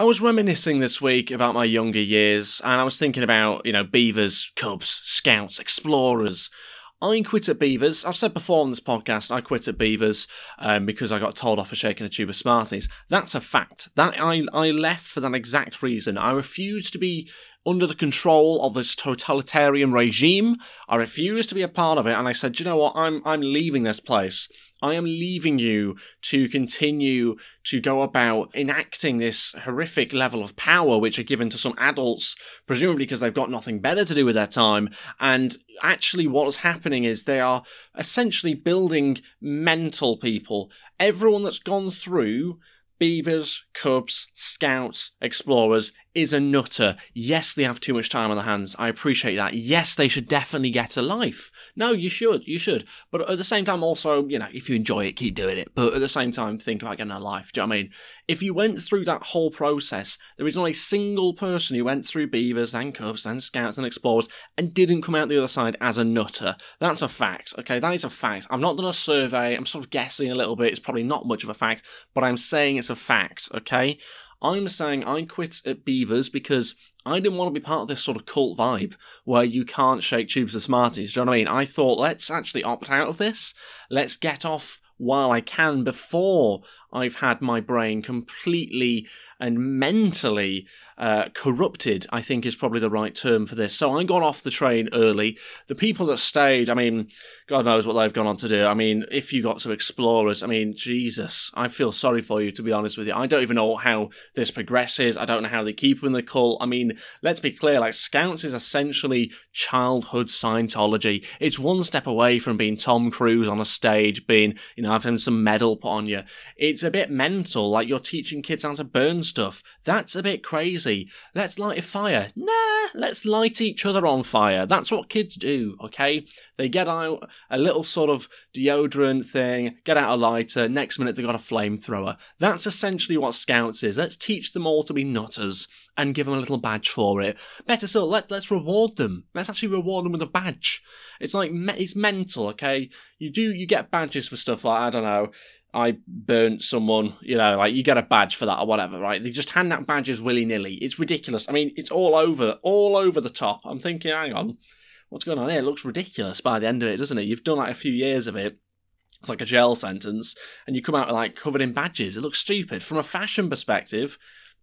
I was reminiscing this week about my younger years, and I was thinking about, you know, beavers, cubs, scouts, explorers. I quit at Beavers. I've said before on this podcast, I quit at Beavers um, because I got told off for shaking a tube of Smarties. That's a fact. That I, I left for that exact reason. I refused to be under the control of this totalitarian regime. I refused to be a part of it, and I said, you know what? I'm I'm leaving this place. I am leaving you to continue to go about enacting this horrific level of power which are given to some adults, presumably because they've got nothing better to do with their time. And actually, what is happening is they are essentially building mental people. Everyone that's gone through beavers, cubs, scouts, explorers is a nutter. Yes, they have too much time on their hands. I appreciate that. Yes, they should definitely get a life. No, you should. You should. But at the same time, also, you know, if you enjoy it, keep doing it. But at the same time, think about getting a life. Do you know what I mean? If you went through that whole process, there is not a single person who went through Beavers, then Cubs, then Scouts, and Explorers, and didn't come out the other side as a nutter. That's a fact. Okay, that is a fact. I've not done a survey. I'm sort of guessing a little bit. It's probably not much of a fact, but I'm saying it's a fact. Okay. I'm saying I quit at Beavers because I didn't want to be part of this sort of cult vibe where you can't shake tubes of Smarties. Do you know what I mean? I thought, let's actually opt out of this. Let's get off while I can before I've had my brain completely and mentally uh, corrupted, I think is probably the right term for this. So I got off the train early. The people that stayed, I mean, God knows what they've gone on to do. I mean, if you got some explorers, I mean, Jesus, I feel sorry for you, to be honest with you. I don't even know how this progresses. I don't know how they keep in the cult. I mean, let's be clear, like, Scouts is essentially childhood Scientology. It's one step away from being Tom Cruise on a stage, being, you know, having some medal put on you. It's a bit mental, like, you're teaching kids how to burn stuff. That's a bit crazy party. Let's light a fire. Nah, let's light each other on fire. That's what kids do, okay? They get out a little sort of deodorant thing, get out a lighter, next minute they got a flamethrower. That's essentially what Scouts is. Let's teach them all to be nutters and give them a little badge for it. Better still, let, let's reward them. Let's actually reward them with a badge. It's like, it's mental, okay? You do, you get badges for stuff like, I don't know, I burnt someone, you know, like you get a badge for that or whatever, right? They just hand out badges willy nilly. It's ridiculous. I mean, it's all over, all over the top. I'm thinking, hang on, what's going on here? It looks ridiculous by the end of it, doesn't it? You've done like a few years of it. It's like a jail sentence, and you come out like covered in badges. It looks stupid from a fashion perspective.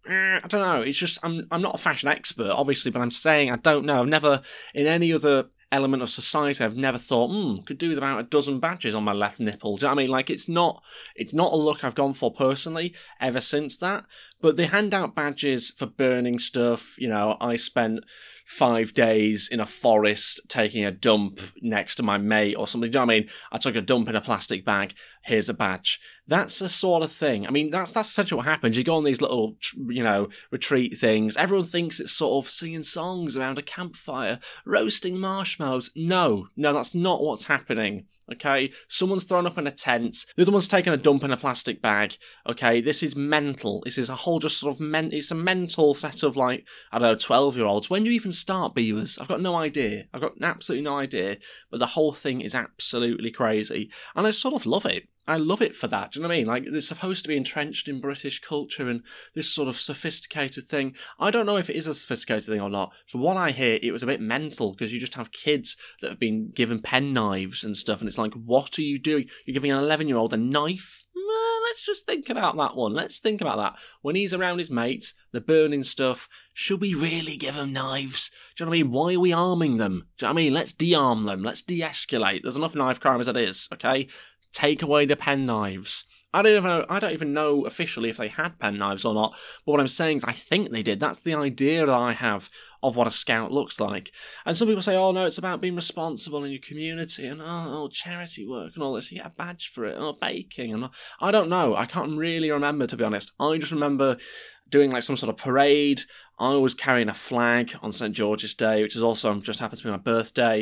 Eh, I don't know. It's just I'm I'm not a fashion expert, obviously, but I'm saying I don't know. I've never in any other element of society. I've never thought, hmm, could do with about a dozen badges on my left nipple. Do you know what I mean? Like it's not it's not a look I've gone for personally ever since that. But they hand out badges for burning stuff. You know, I spent five days in a forest taking a dump next to my mate or something. Do you know what I mean? I took a dump in a plastic bag. Here's a badge. That's the sort of thing. I mean, that's that's essentially what happens. You go on these little, you know, retreat things. Everyone thinks it's sort of singing songs around a campfire, roasting marshmallows. No, no, that's not what's happening okay? Someone's thrown up in a tent. The other one's taken a dump in a plastic bag, okay? This is mental. This is a whole just sort of men. It's a mental set of like I don't know, twelve year olds. When do you even start Beavers? I've got no idea. I've got absolutely no idea. But the whole thing is absolutely crazy, and I sort of love it. I love it for that. Do you know what I mean? Like it's supposed to be entrenched in British culture and this sort of sophisticated thing. I don't know if it is a sophisticated thing or not. From what I hear, it was a bit mental because you just have kids that have been given pen knives and stuff, and it's like, what are you doing? You're giving an 11 year old a knife? Let's just think about that one. Let's think about that. When he's around his mates, the burning stuff. Should we really give them knives? Do you know what I mean? Why are we arming them? Do you know what I mean? Let's de-arm them. Let's de-escalate. There's enough knife crime as it is, okay? take away the pen knives. I don't even know. I don't even know officially if they had pen knives or not. But what I'm saying is, I think they did. That's the idea that I have of what a scout looks like. And some people say, "Oh no, it's about being responsible in your community and oh, oh charity work and all this. You get a badge for it oh, baking and I don't know. I can't really remember to be honest. I just remember doing like some sort of parade. I was carrying a flag on St George's Day, which is also just happened to be my birthday.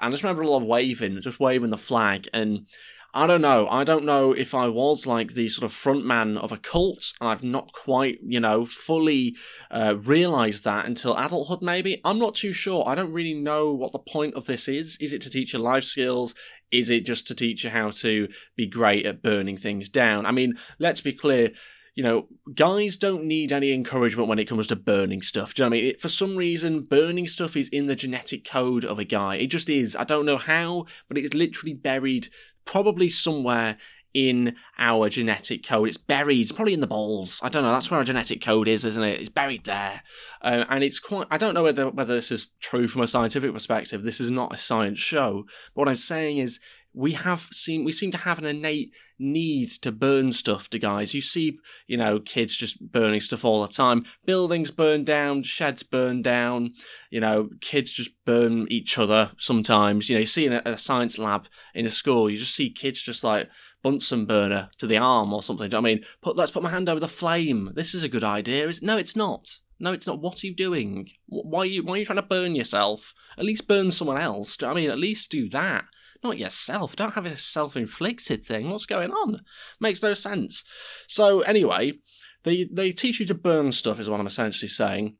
And I just remember a lot of waving, just waving the flag and I don't know. I don't know if I was like the sort of frontman of a cult. I've not quite, you know, fully uh, realized that until adulthood, maybe. I'm not too sure. I don't really know what the point of this is. Is it to teach you life skills? Is it just to teach you how to be great at burning things down? I mean, let's be clear you know, guys don't need any encouragement when it comes to burning stuff. Do you know what I mean? It, for some reason, burning stuff is in the genetic code of a guy. It just is. I don't know how, but it is literally buried probably somewhere in our genetic code. It's buried, it's probably in the balls. I don't know. That's where our genetic code is, isn't it? It's buried there, uh, and it's quite. I don't know whether whether this is true from a scientific perspective. This is not a science show, but what I'm saying is we have seen we seem to have an innate need to burn stuff to guys. You see, you know, kids just burning stuff all the time. Buildings burn down, sheds burn down. You know, kids just burn each other sometimes. You know, you see in a, a science lab in a school, you just see kids just like Bunsen burner to the arm or something. I mean, put let's put my hand over the flame. This is a good idea. Is no, it's not. No, it's not. What are you doing? Why are you why are you trying to burn yourself? At least burn someone else. I mean, at least do that. Not yourself. Don't have a self inflicted thing. What's going on? Makes no sense. So, anyway, they, they teach you to burn stuff, is what I'm essentially saying.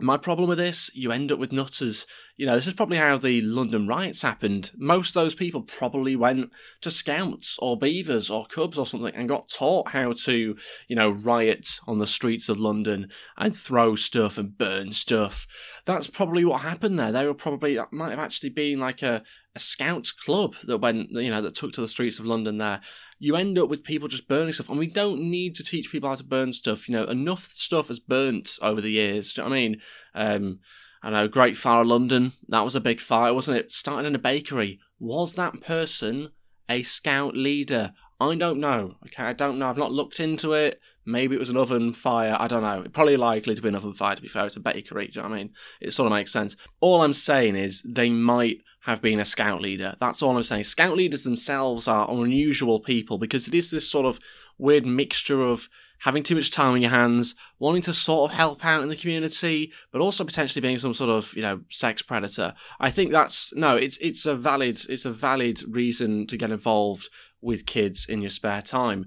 My problem with this, you end up with nutters. You know, this is probably how the London riots happened. Most of those people probably went to scouts or beavers or cubs or something and got taught how to, you know, riot on the streets of London and throw stuff and burn stuff. That's probably what happened there. They were probably, that might have actually been like a, a scout club that went, you know, that took to the streets of London there you end up with people just burning stuff. And we don't need to teach people how to burn stuff. You know, enough stuff has burnt over the years. Do you know what I mean? Um, I know, Great Fire of London, that was a big fire, wasn't it? Started in a bakery. Was that person a scout leader? I don't know. Okay, I don't know. I've not looked into it. Maybe it was an oven fire. I don't know. probably likely to be an oven fire, to be fair. It's a bakery. Do you know what I mean? It sort of makes sense. All I'm saying is they might have been a scout leader. That's all I'm saying. Scout leaders themselves are unusual people because it is this sort of weird mixture of having too much time on your hands, wanting to sort of help out in the community, but also potentially being some sort of you know sex predator. I think that's no, it's it's a valid it's a valid reason to get involved with kids in your spare time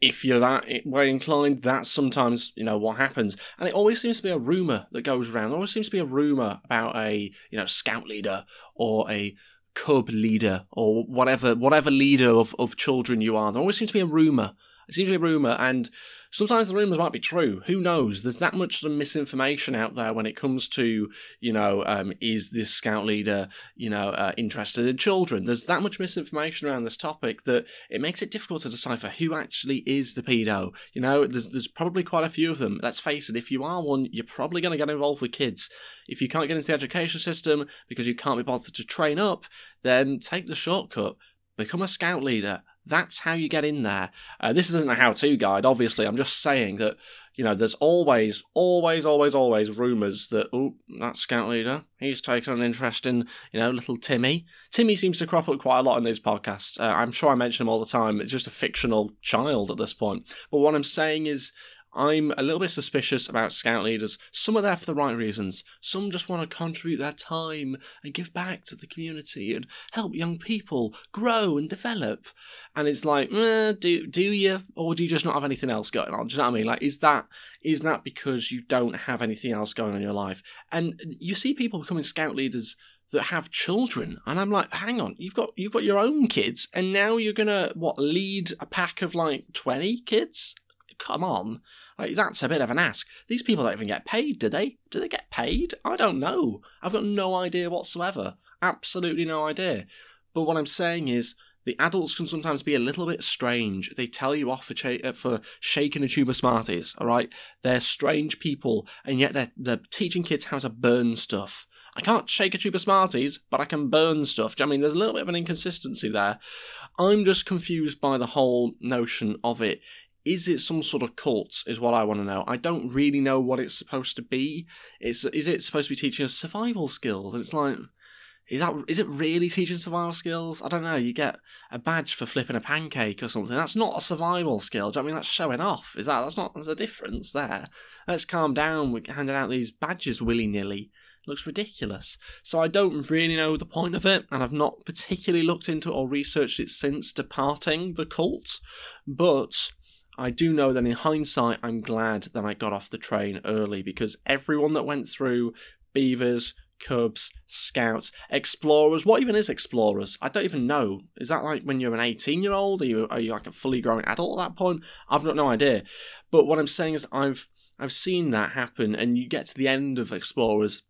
if you're that way inclined, that's sometimes you know what happens, and it always seems to be a rumor that goes around. There always seems to be a rumor about a you know scout leader or a cub leader or whatever whatever leader of, of children you are. There always seems to be a rumor. It seems to be a rumor, and sometimes the rumors might be true. Who knows? There's that much of misinformation out there when it comes to, you know, um, is this scout leader, you know, uh, interested in children? There's that much misinformation around this topic that it makes it difficult to decipher who actually is the pedo. You know, there's, there's probably quite a few of them. Let's face it, if you are one, you're probably going to get involved with kids. If you can't get into the education system because you can't be bothered to train up, then take the shortcut. Become a scout leader that's how you get in there. Uh, this isn't a how to guide, obviously. I'm just saying that, you know, there's always, always, always, always rumours that, oh, that scout leader, he's taken an interest in, you know, little Timmy. Timmy seems to crop up quite a lot in these podcasts. Uh, I'm sure I mention him all the time. It's just a fictional child at this point. But what I'm saying is, I'm a little bit suspicious about scout leaders. Some are there for the right reasons. Some just want to contribute their time and give back to the community and help young people grow and develop. And it's like, eh, do do you, or do you just not have anything else going on? Do you know what I mean? Like, is that is that because you don't have anything else going on in your life? And you see people becoming scout leaders that have children and i'm like hang on you've got you've got your own kids and now you're gonna what lead a pack of like 20 kids come on. Like, that's a bit of an ask. These people don't even get paid, do they? Do they get paid? I don't know. I've got no idea whatsoever. Absolutely no idea. But what I'm saying is, the adults can sometimes be a little bit strange. They tell you off for, cha- uh, for shaking a tube of Smarties, all right? They're strange people, and yet they're, they're teaching kids how to burn stuff. I can't shake a tube of Smarties, but I can burn stuff. I mean, there's a little bit of an inconsistency there. I'm just confused by the whole notion of it is it some sort of cult? Is what I want to know. I don't really know what it's supposed to be. It's is it supposed to be teaching us survival skills? And it's like, is that is it really teaching survival skills? I don't know. You get a badge for flipping a pancake or something. That's not a survival skill. Do you know I mean that's showing off? Is that that's not there's a difference there. Let's calm down. We're handing out these badges willy nilly looks ridiculous. So I don't really know the point of it, and I've not particularly looked into it or researched it since departing the cult. But I do know that in hindsight, I'm glad that I got off the train early because everyone that went through Beavers, Cubs, Scouts, Explorers. What even is Explorers? I don't even know. Is that like when you're an 18 year old? Are you, are you like a fully grown adult at that point? I've got no idea. But what I'm saying is, I've I've seen that happen, and you get to the end of Explorers,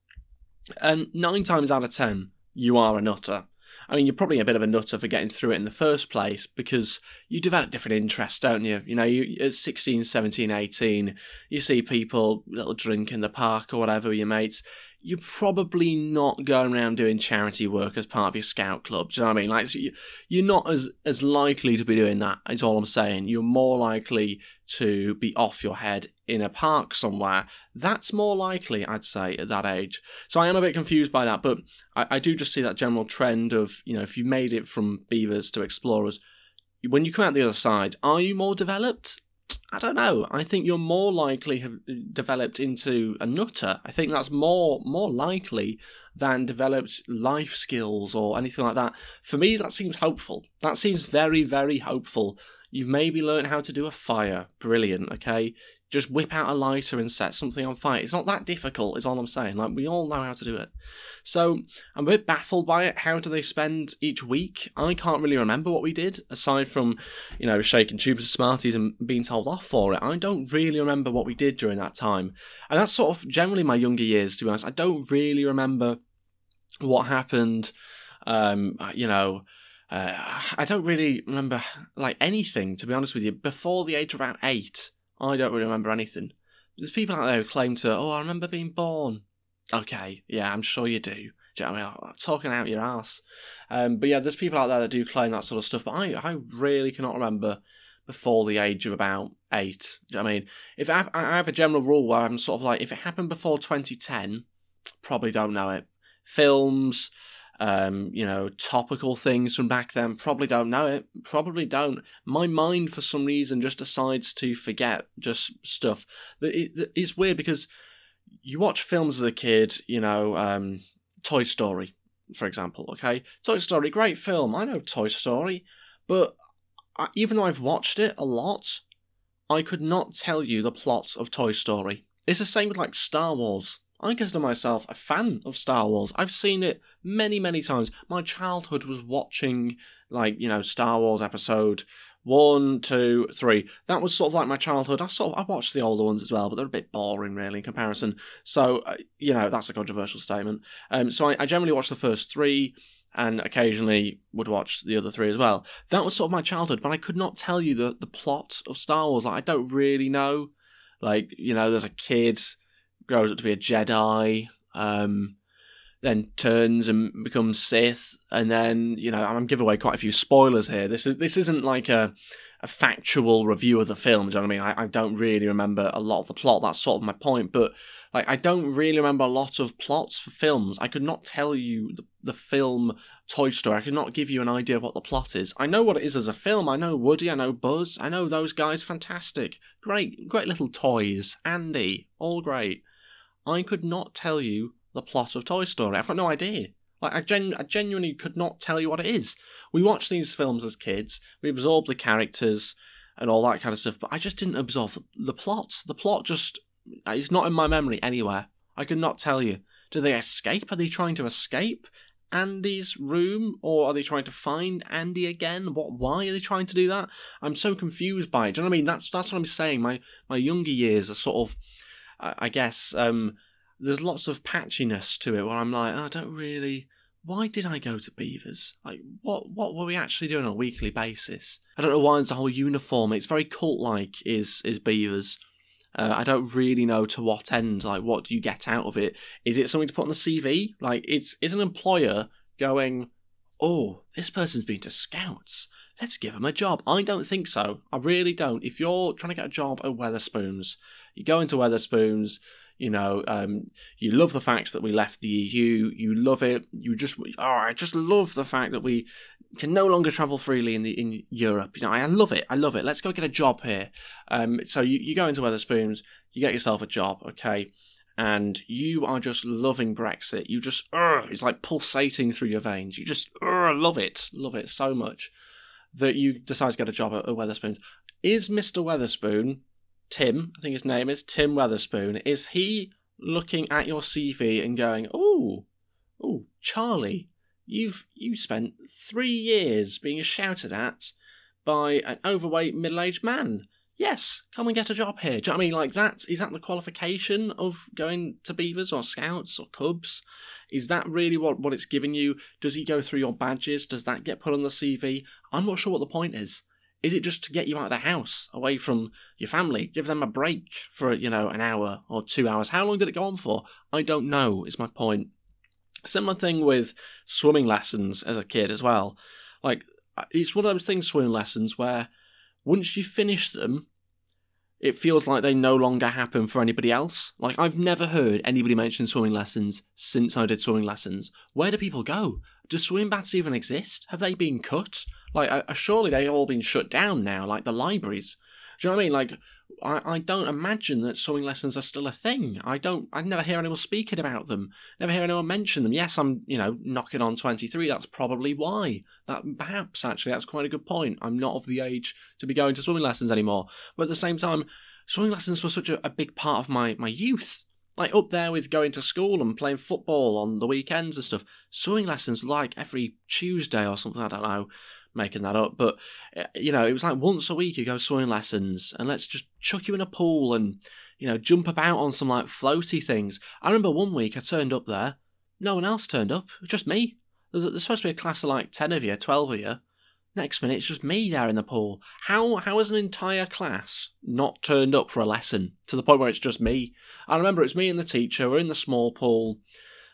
and nine times out of ten, you are a nutter. I mean, you're probably a bit of a nutter for getting through it in the first place because you develop different interests, don't you? You know, you, at 16, 17, 18, you see people, little drink in the park or whatever your mates. You're probably not going around doing charity work as part of your scout club. Do you know what I mean? Like, so you, you're not as, as likely to be doing that, is all I'm saying. You're more likely to be off your head in a park somewhere, that's more likely, I'd say, at that age. So I am a bit confused by that, but I, I do just see that general trend of, you know, if you made it from beavers to explorers, when you come out the other side, are you more developed? I don't know. I think you're more likely have developed into a nutter. I think that's more more likely than developed life skills or anything like that. For me, that seems hopeful. That seems very very hopeful. You've maybe learned how to do a fire. Brilliant. Okay, just whip out a lighter and set something on fire. It's not that difficult, is all I'm saying. Like, we all know how to do it. So, I'm a bit baffled by it. How do they spend each week? I can't really remember what we did, aside from, you know, shaking tubes of Smarties and being told off for it. I don't really remember what we did during that time. And that's sort of generally my younger years, to be honest. I don't really remember what happened, um, uh, you know. Uh, I don't really remember like anything to be honest with you before the age of about eight. I don't really remember anything. There's people out there who claim to, oh, I remember being born. Okay, yeah, I'm sure you do. do you know I mean? I'm talking out your ass. Um, but yeah, there's people out there that do claim that sort of stuff, but I, I really cannot remember before the age of about eight. You know I mean? If I, I have a general rule where I'm sort of like, if it happened before 2010, probably don't know it. Films, um, you know, topical things from back then. Probably don't know it. Probably don't. My mind, for some reason, just decides to forget just stuff. It's weird because you watch films as a kid, you know, um, Toy Story, for example, okay? Toy Story, great film. I know Toy Story. But I, even though I've watched it a lot, I could not tell you the plot of Toy Story. It's the same with like Star Wars. I consider myself a fan of Star Wars. I've seen it many, many times. My childhood was watching, like, you know, Star Wars episode one, two, three. That was sort of like my childhood. I sort of I watched the older ones as well, but they're a bit boring really in comparison. So uh, you know that's a controversial statement. Um, so I, I generally watch the first three, and occasionally would watch the other three as well. That was sort of my childhood, but I could not tell you the the plot of Star Wars. Like I don't really know. Like you know, there's a kid grows up to be a Jedi, um, then turns and becomes Sith, and then you know I'm giving away quite a few spoilers here. This is this isn't like a a factual review of the film. Do you know what I mean? I, I don't really remember a lot of the plot. That's sort of my point. But like, I don't really remember a lot of plots for films. I could not tell you the, the film Toy Story. I could not give you an idea of what the plot is. I know what it is as a film. I know Woody. I know Buzz. I know those guys. Fantastic. Great, great little toys. Andy, all great. I could not tell you the plot of Toy Story. I've got no idea. Like I, gen, I genuinely could not tell you what it is. We watched these films as kids. We absorbed the characters and all that kind of stuff, but I just didn't absorb the, the plot. The plot just is not in my memory anywhere. I could not tell you. Do they escape? Are they trying to escape Andy's room, or are they trying to find Andy again? What? Why are they trying to do that? I'm so confused by it. Do you know what I mean? That's that's what I'm saying. My my younger years are sort of I, guess um, there's lots of patchiness to it where I'm like, oh, I don't really. Why did I go to Beavers? Like, what what were we actually doing on a weekly basis? I don't know why it's a whole uniform. It's very cult like. Is is Beavers? Uh, I don't really know to what end. Like, what do you get out of it? Is it something to put on the CV? Like, it's is an employer going, oh, this person's been to scouts. Let's give him a job. I don't think so. I really don't. If you're trying to get a job at Weatherspoons, you go into Weatherspoons, you know, um, you love the fact that we left the EU, you love it, you just, oh, I just love the fact that we can no longer travel freely in the in Europe. You know, I love it, I love it. Let's go get a job here. Um, so you, you go into Weatherspoons, you get yourself a job, okay? and you are just loving Brexit. You just, uh, it's like pulsating through your veins. You just uh, love it, love it so much that you decide to get a job at, at Weatherspoons. Is Mr. Weatherspoon, Tim, I think his name is Tim Weatherspoon, is he looking at your CV and going, oh, oh, Charlie, you've you spent three years being shouted at by an overweight middle-aged man yes, come and get a job here. Do you know what I mean? Like that is that the qualification of going to Beavers or Scouts or Cubs? Is that really what, what it's giving you? Does he go through your badges? Does that get put on the CV? I'm not sure what the point is. Is it just to get you out of the house, away from your family? Give them a break for, you know, an hour or two hours. How long did it go on for? I don't know, is my point. Similar thing with swimming lessons as a kid as well. Like, uh, it's one of those things, swimming lessons, where once you finish them, it feels like they no longer happen for anybody else. Like I've never heard anybody mention swimming lessons since I did swimming lessons. Where do people go? Do swim baths even exist? Have they been cut? Like uh, surely they've all been shut down now, like the libraries. Do you know what I mean? Like I, I don't imagine that sewing lessons are still a thing. I don't. I never hear anyone speaking about them. Never hear anyone mention them. Yes, I'm you know knocking on twenty three. That's probably why. That perhaps actually that's quite a good point. I'm not of the age to be going to swimming lessons anymore. But at the same time, swimming lessons were such a, a big part of my my youth. Like up there with going to school and playing football on the weekends and stuff. Swimming lessons like every Tuesday or something. I don't know making that up. But eh, you know, it was like once a week you go swimming lessons, and let's just chuck you in a pool and you know jump about on some like floaty things. I remember one week I turned up there, no one else turned up, just me. There's, there's supposed to be a class of like ten of you, twelve of you. Next minute, it's just me there in the pool. How how is has an entire class not turned up for a lesson to the point where it's just me? I remember it's me and the teacher. We're in the small pool.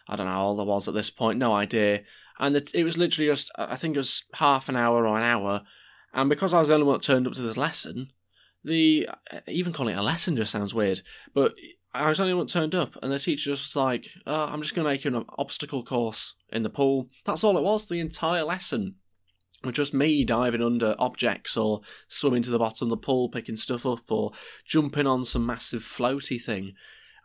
I don't know how old I was at this point, no idea and it, it was literally just I think it was half an hour or an hour, and because I was the only one that turned up to this lesson, the uh, even calling it a lesson just sounds weird, but I was the only one turned up, and the teacher just was like, oh, "I'm just going to make an obstacle course in the pool." That's all it was. The entire lesson was just me diving under objects, or swimming to the bottom of the pool, picking stuff up, or jumping on some massive floaty thing.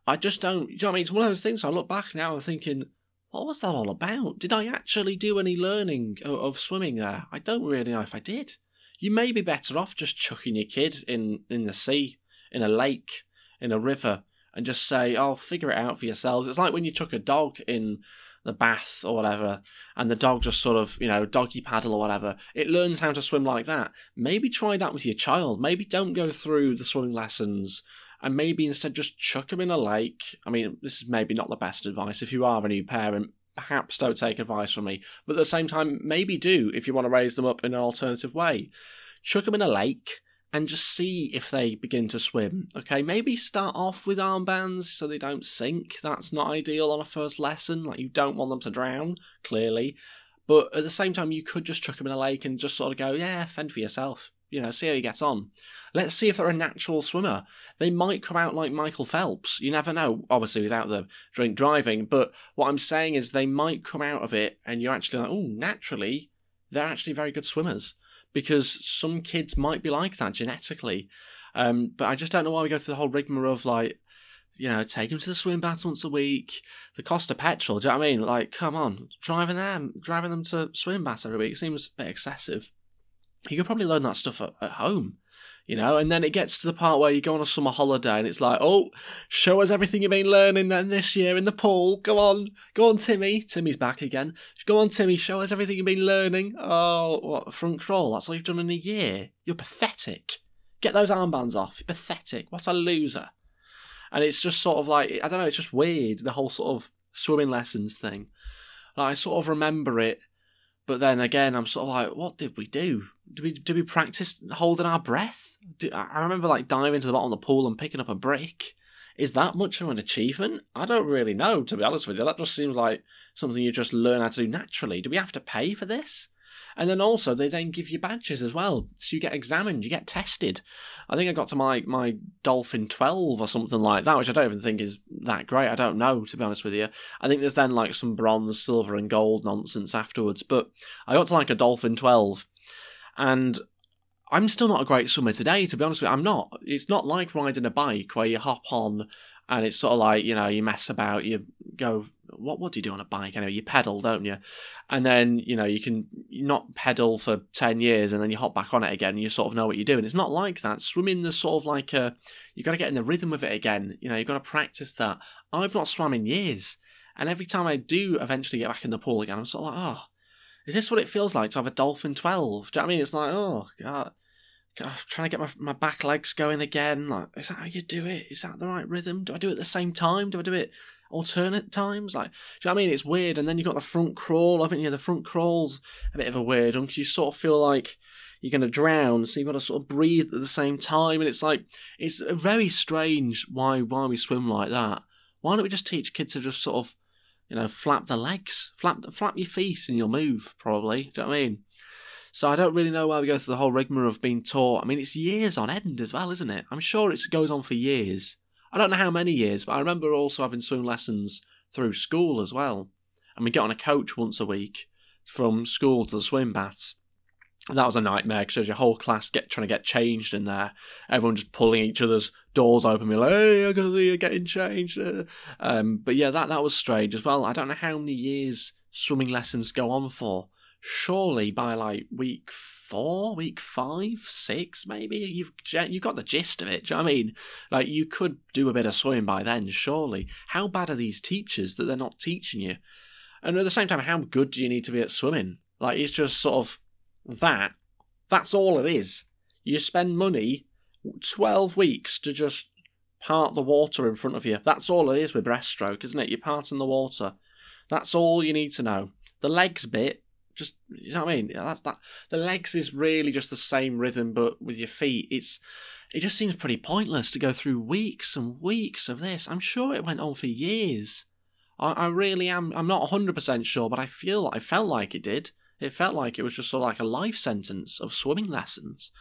I just don't. You know what I mean? It's one of those things. I look back now, and thinking, what was that all about? Did I actually do any learning of, swimming there? I don't really know if I did. You may be better off just chucking your kid in, in the sea, in a lake, in a river, and just say, "I'll oh, figure it out for yourselves. It's like when you chuck a dog in the bath or whatever, and the dog just sort of, you know, doggy paddle or whatever. It learns how to swim like that. Maybe try that with your child. Maybe don't go through the swimming lessons and maybe instead just chuck them in a lake. I mean, this is maybe not the best advice if you are a new parent. Perhaps don't take advice from me, but at the same time, maybe do if you want to raise them up in an alternative way. Chuck them in a lake and just see if they begin to swim. Okay, maybe start off with armbands so they don't sink. That's not ideal on a first lesson. Like, you don't want them to drown, clearly. But at the same time, you could just chuck them in a lake and just sort of go, yeah, fend for yourself you know, see how he gets on. Let's see if they're a natural swimmer. They might come out like Michael Phelps. You never know, obviously, without the drink driving. But what I'm saying is they might come out of it and you're actually like, oh, naturally, they're actually very good swimmers. Because some kids might be like that genetically. Um, but I just don't know why we go through the whole rigmarole of like, you know, take them to the swim baths once a week. The cost of petrol, do you know what I mean? Like, come on, driving them, driving them to swim baths every week seems a bit excessive you could probably learn that stuff at, at home you know and then it gets to the part where you go on a summer holiday and it's like oh show us everything you've been learning then this year in the pool go on go on timmy timmy's back again go on timmy show us everything you've been learning oh what front crawl that's all you've done in a year you're pathetic get those armbands off you're pathetic what a loser and it's just sort of like i don't know it's just weird the whole sort of swimming lessons thing like, i sort of remember it but then again i'm sort of like what did we do do we do we practice holding our breath? Do, I remember like diving into the bottom of the pool and picking up a brick. Is that much of an achievement? I don't really know, to be honest with you. That just seems like something you just learn how to do naturally. Do we have to pay for this? And then also they then give you badges as well. So you get examined, you get tested. I think I got to my my Dolphin 12 or something like that, which I don't even think is that great. I don't know to be honest with you. I think there's then like some bronze, silver and gold nonsense afterwards, but I got to like a Dolphin 12 and I'm still not a great swimmer today, to be honest with you. I'm not. It's not like riding a bike where you hop on and it's sort of like, you know, you mess about, you go, what what do you do on a bike? Anyway, you pedal, don't you? And then, you know, you can not pedal for 10 years and then you hop back on it again and you sort of know what you're doing. It's not like that. Swimming, is sort of like a, uh, you've got to get in the rhythm of it again. You know, you've got to practice that. I've not swam in years. And every time I do eventually get back in the pool again, I'm sort of like, oh, is this what it feels like to have a Dolphin 12? Do you know what I mean? It's like, oh, God. God I'm trying to get my, my back legs going again. Like, is that how you do it? Is that the right rhythm? Do I do it at the same time? Do I do it alternate times? Like, do you know what I mean? It's weird. And then you've got the front crawl, I think you? The front crawl's a bit of a weird one because you sort of feel like you're going to drown, so you've got to sort of breathe at the same time. And it's like, it's very strange why why we swim like that. Why don't we just teach kids to just sort of you know, flap the legs, flap flap your feet, and you'll move. Probably, do you know what I mean? So I don't really know why we go through the whole rigmarole of being taught. I mean, it's years on end as well, isn't it? I'm sure it goes on for years. I don't know how many years, but I remember also having swim lessons through school as well. And we get on a coach once a week from school to the swim baths. And that was a nightmare because there's your whole class get trying to get changed in there. Everyone just pulling each other's doors open, be like, "Hey, I gotta see you getting changed." Uh, um, but yeah, that that was strange as well. I don't know how many years swimming lessons go on for. Surely by like week four, week five, six, maybe you've you got the gist of it. Do you know I mean? Like you could do a bit of swimming by then. Surely, how bad are these teachers that they're not teaching you? And at the same time, how good do you need to be at swimming? Like it's just sort of that. That's all it is. You spend money 12 weeks to just part the water in front of you. That's all it is with breaststroke, isn't it? You're parting the water. That's all you need to know. The legs bit, just you know what I mean? That's that. The legs is really just the same rhythm, but with your feet. It's it just seems pretty pointless to go through weeks and weeks of this. I'm sure it went on for years. I, I really am. I'm not 100% sure, but I feel I felt like it did. It felt like it was just sort of like a life sentence of swimming lessons.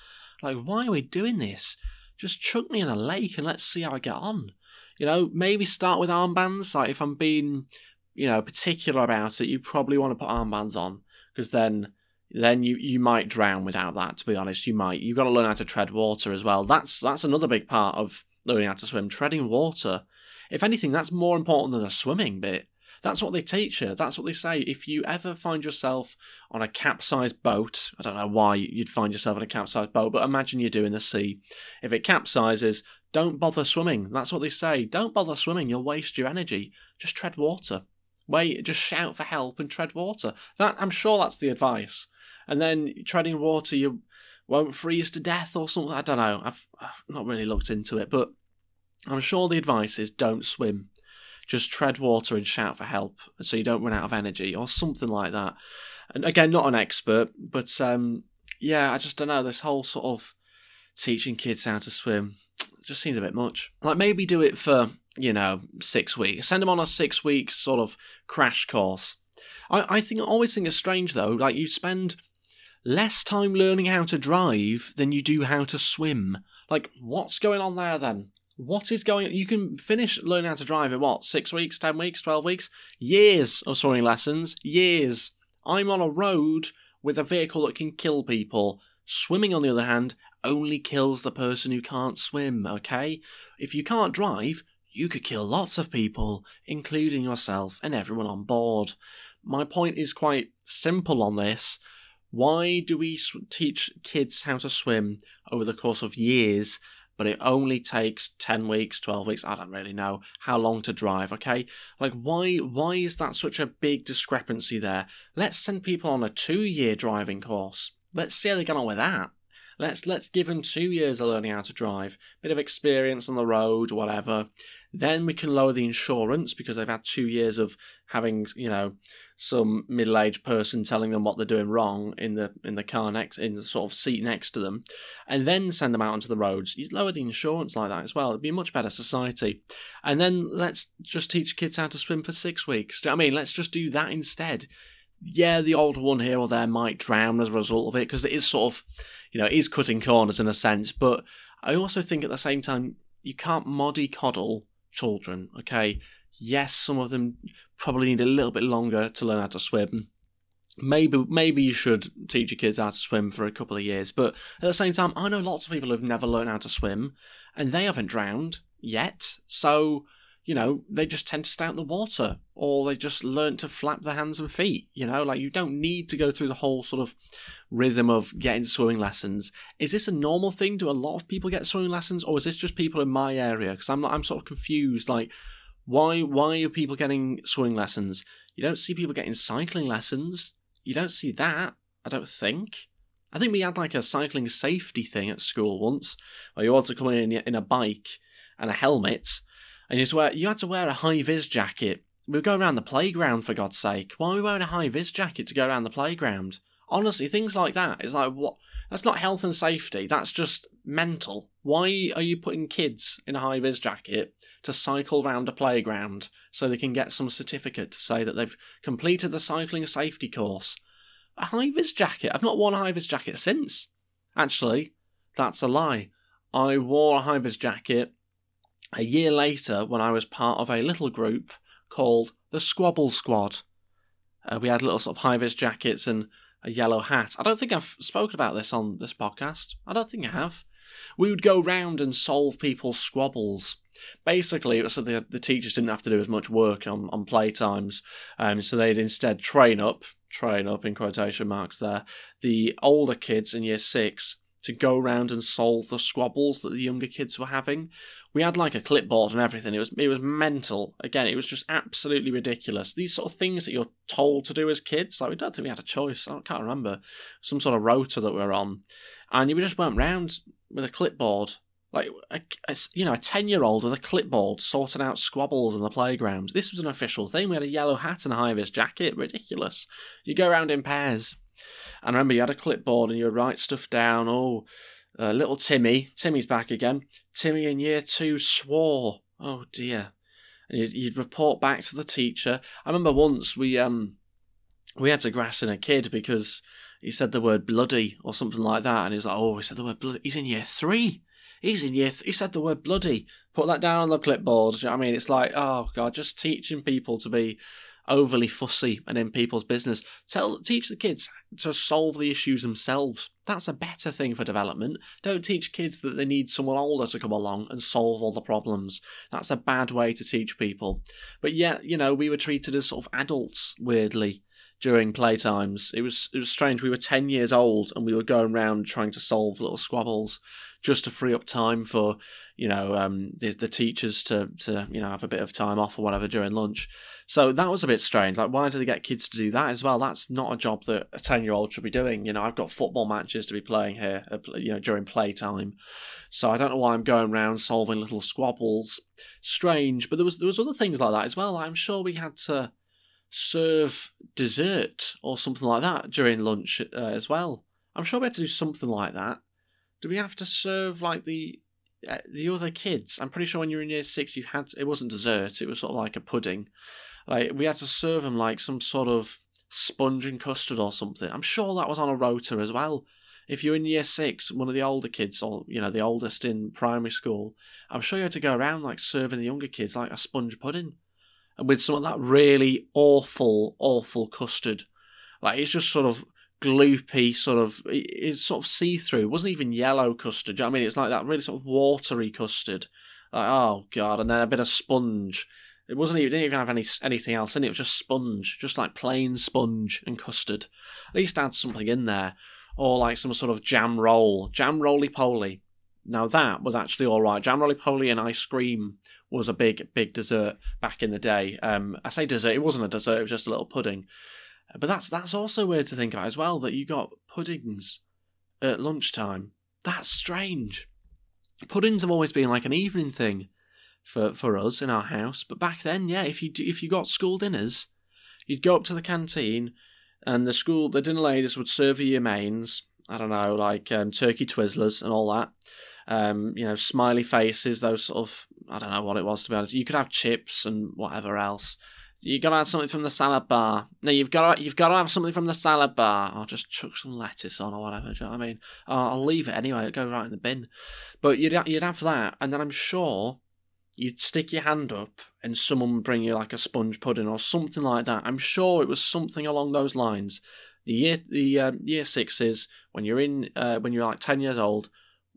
Like, why are we doing this? Just chuck me in a lake and let's see how I get on. You know, maybe start with armbands. Like, if I'm being, you know, particular about it, you probably want to put armbands on because then then you, you might drown without that to be honest you might you've got to learn how to tread water as well that's that's another big part of learning how to swim treading water if anything that's more important than the swimming bit that's what they teach you. That's what they say. If you ever find yourself on a capsized boat, I don't know why you'd find yourself on a capsized boat, but imagine you are doing the sea. If it capsizes, don't bother swimming. That's what they say. Don't bother swimming. You'll waste your energy. Just tread water. Wait, just shout for help and tread water. That I'm sure that's the advice. And then treading water, you won't freeze to death or something. I don't know. I've, I've not really looked into it, but I'm sure the advice is don't swim just tread water and shout for help so you don't run out of energy or something like that. And again, not an expert, but um, yeah, I just don't know. This whole sort of teaching kids how to swim just seems a bit much. Like maybe do it for, you know, six weeks. Send them on a six week sort of crash course. I, I think I always think it's strange though, like you spend less time learning how to drive than you do how to swim. Like, what's going on there then? What is going? You can finish learning how to drive in what six weeks, ten weeks, twelve weeks, years of swimming lessons. Years. I'm on a road with a vehicle that can kill people. Swimming, on the other hand, only kills the person who can't swim. Okay, if you can't drive, you could kill lots of people, including yourself and everyone on board. My point is quite simple on this. Why do we teach kids how to swim over the course of years but it only takes 10 weeks 12 weeks i don't really know how long to drive okay like why why is that such a big discrepancy there let's send people on a two year driving course let's see how they get on with that let's let's give them two years of learning how to drive bit of experience on the road whatever then we can lower the insurance because they've had two years of having you know some middle-aged person telling them what they're doing wrong in the in the car next in the sort of seat next to them, and then send them out onto the roads. You'd lower the insurance like that as well. It'd be a much better society. And then let's just teach kids how to swim for six weeks. Do you know I mean? Let's just do that instead. Yeah, the older one here or there might drown as a result of it because it is sort of, you know, it is cutting corners in a sense. But I also think at the same time you can't moddy coddle children. Okay, Yes, some of them probably need a little bit longer to learn how to swim. Maybe maybe you should teach your kids how to swim for a couple of years, but at the same time, I know lots of people who've never learned how to swim, and they haven't drowned yet. So you know, they just tend to stay out in the water or they just learn to flap their hands and feet. You know, like you don't need to go through the whole sort of rhythm of getting swimming lessons. Is this a normal thing? Do a lot of people get swimming lessons or is this just people in my area? Because I'm, I'm sort of confused. Like, why why are people getting swimming lessons? You don't see people getting cycling lessons. You don't see that, I don't think. I think we had like a cycling safety thing at school once, where you had to come in in a bike and a helmet, and you had to wear, you had to wear a high vis jacket. We were going around the playground for God's sake. Why are we wearing a high vis jacket to go around the playground? Honestly, things like that. It's like what that's not health and safety. That's just mental. Why are you putting kids in a high vis jacket to cycle round a playground so they can get some certificate to say that they've completed the cycling safety course? A high vis jacket. I've not worn a high vis jacket since. Actually, that's a lie. I wore a high vis jacket a year later when I was part of a little group called the Squabble Squad. Uh, we had little sort of high vis jackets and a yellow hat. I don't think I've spoken about this on this podcast. I don't think I have. We would go round and solve people's squabbles. Basically, it was so the, the teachers didn't have to do as much work on, on Um, so they'd instead train up, train up in quotation marks there, the older kids in year six to go around and solve the squabbles that the younger kids were having. We had like a clipboard and everything. It was it was mental. Again, it was just absolutely ridiculous. These sort of things that you're told to do as kids, like we don't think we had a choice. I can't remember some sort of rota that we were on, and we just went round with a clipboard, like a, a you know a ten year old with a clipboard sorting out squabbles in the playground. This was an official thing. We had a yellow hat and a high vis jacket. Ridiculous. You go around in pairs. And remember you had a clipboard and you would write stuff down. Oh, uh, little Timmy, Timmy's back again. Timmy in year two swore. Oh dear. And you'd, you'd report back to the teacher. I remember once we um we had to grass in a kid because he said the word bloody or something like that, and he's like, oh, he said the word bloody. He's in year three. He's in year. Th- he said the word bloody. Put that down on the clipboard. You know what I mean, it's like, oh god, just teaching people to be overly fussy and in people's business. Tell, teach the kids to solve the issues themselves. That's a better thing for development. Don't teach kids that they need someone older to come along and solve all the problems. That's a bad way to teach people. But yet, you know, we were treated as sort of adults, weirdly, during playtimes. It was it was strange. We were ten years old and we were going around trying to solve little squabbles just to free up time for you know um, the the teachers to to you know have a bit of time off or whatever during lunch. So that was a bit strange. Like, why do they get kids to do that as well? That's not a job that a ten year old should be doing. You know, I've got football matches to be playing here. Uh, you know, during playtime. So I don't know why I'm going around solving little squabbles. Strange, but there was there was other things like that as well. I'm sure we had to serve dessert or something like that during lunch uh, as well. I'm sure we had to do something like that. Do we have to serve like the uh, the other kids? I'm pretty sure when you were in year six, you had to, it wasn't dessert; it was sort of like a pudding. Like we had to serve them like some sort of sponge and custard or something. I'm sure that was on a rotor as well. If you're in year six, one of the older kids, or you know the oldest in primary school, I'm sure you had to go around like serving the younger kids like a sponge pudding with some of that really awful, awful custard. Like it's just sort of gloopy, sort of it's sort of see through. It wasn't even yellow custard. You know I mean, it's like that really sort of watery custard. Like oh god, and then a bit of sponge. It wasn't even it didn't even have any anything else in it. It was just sponge, just like plain sponge and custard. At least add something in there, or like some sort of jam roll, jam roly poly. Now that was actually all right. Jam roly poly and ice cream was a big, big dessert back in the day. Um, I say dessert; it wasn't a dessert; it was just a little pudding. But that's that's also weird to think about as well. That you got puddings at lunchtime. That's strange. Puddings have always been like an evening thing for for us in our house. But back then, yeah, if you if you got school dinners, you'd go up to the canteen, and the school the dinner ladies would serve you your mains. I don't know, like um, turkey twizzlers and all that. Um, you know, smiley faces, those sort of I don't know what it was to be honest. You could have chips and whatever else. You gotta have something from the salad bar. No, you've got to, you've got to have something from the salad bar. I'll just chuck some lettuce on or whatever. Do you know what I mean? I'll, I'll leave it anyway. It'll go right in the bin. But you'd you'd have that, and then I'm sure you'd stick your hand up, and someone would bring you like a sponge pudding or something like that. I'm sure it was something along those lines. The year the um, year sixes when you're in uh, when you're like ten years old,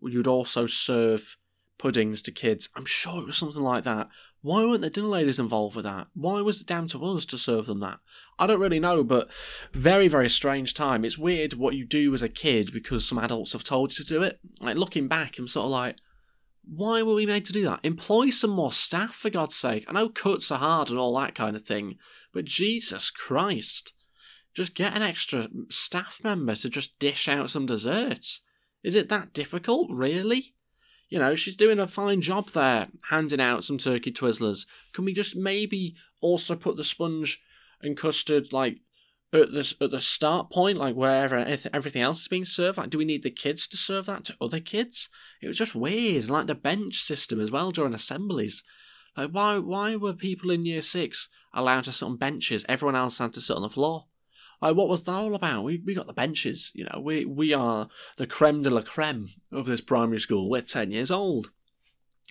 you'd also serve puddings to kids. I'm sure it was something like that. Why weren't the dinner ladies involved with that? Why was it down to us to serve them that? I don't really know, but very, very strange time. It's weird what you do as a kid because some adults have told you to do it. Like looking back, I'm sort of like, why were we made to do that? Employ some more staff, for God's sake. I know cuts are hard and all that kind of thing, but Jesus Christ. Just get an extra staff member to just dish out some desserts. Is it that difficult, really? you know, she's doing a fine job there, handing out some turkey twizzlers. Can we just maybe also put the sponge and custard like at the at the start point, like wherever everything else is being served? Like, do we need the kids to serve that to other kids? It was just weird, like the bench system as well during assemblies. Like, why why were people in year six allowed to sit on benches? Everyone else had to sit on the floor what was that all about? We we got the benches, you know. We we are the creme de la creme of this primary school. We're ten years old.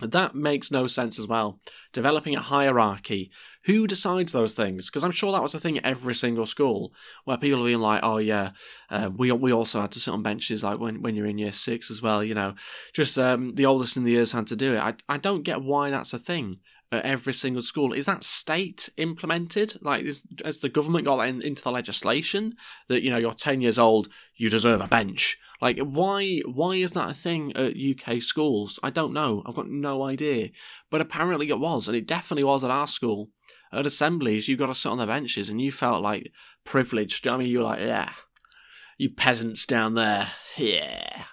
That makes no sense as well. Developing a hierarchy. Who decides those things? Because I'm sure that was a thing at every single school where people were being like, oh, yeah, uh, we, we also had to sit on benches like when, when you're in year six as well, you know. Just um, the oldest in the years had to do it. I, I don't get why that's a thing at every single school. Is that state implemented? Like, is, has the government got in, into the legislation that you know you're ten years old, you deserve a bench? Like, why why is that a thing at UK schools? I don't know. I've got no idea. But apparently it was, and it definitely was at our school. At assemblies, you got to sit on the benches, and you felt like privileged. I mean, you were like, yeah, you peasants down there, yeah,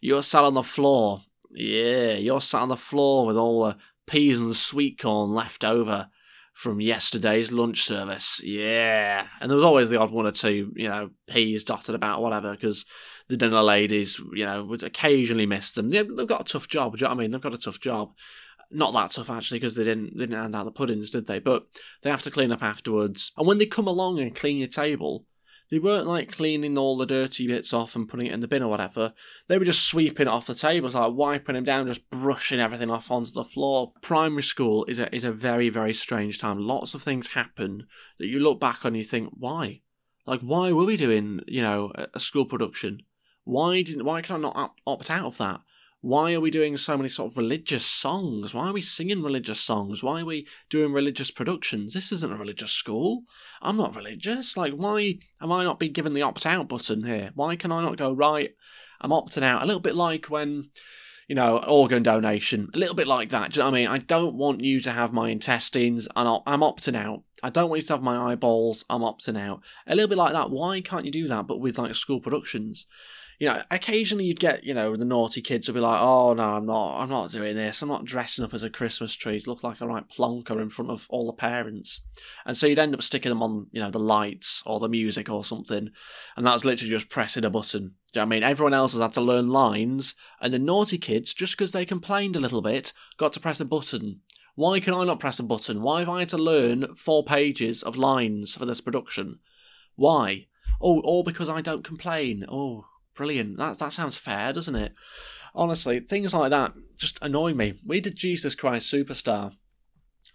you're sat on the floor. Yeah, you're sat on the floor with all the peas and sweet corn left over from yesterday's lunch service. Yeah. And there was always the odd one or two, you know, peas dotted about, whatever, because the dinner ladies, you know, would occasionally miss them. They've, got a tough job, do you know I mean? They've got a tough job. Not that tough, actually, because they didn't, they didn't hand out the puddings, did they? But they have to clean up afterwards. And when they come along and clean your table, they weren't like cleaning all the dirty bits off and putting it in the bin or whatever. They were just sweeping it off the tables, like wiping them down, just brushing everything off onto the floor. Primary school is a is a very very strange time. Lots of things happen that you look back on and you think, why? Like why were we doing you know a school production? Why didn't why can I not opt out of that? why are we doing so many sort of religious songs? Why are we singing religious songs? Why are we doing religious productions? This isn't a religious school. I'm not religious. Like, why am I not being given the opt out button here? Why can I not go, right, I'm opting out? A little bit like when, you know, organ donation, a little bit like that. Do you know what I mean? I don't want you to have my intestines, and I'm opting out. I don't want you to have my eyeballs, I'm opting out. A little bit like that. Why can't you do that, but with like school productions? you know, occasionally you'd get, you know, the naughty kids would be like, oh no, I'm not, I'm not doing this. I'm not dressing up as a Christmas tree to look like a right plonker in front of all the parents. And so you'd end up sticking them on, you know, the lights or the music or something. And that was literally just pressing a button. Do you know I mean? Everyone else has had to learn lines, and the naughty kids, just because they complained a little bit, got to press a button. Why can I not press a button? Why have I had to learn four pages of lines for this production? Why? Oh, all because I don't complain. Oh, Brilliant. That, that sounds fair, doesn't it? Honestly, things like that just annoy me. We did Jesus Christ Superstar.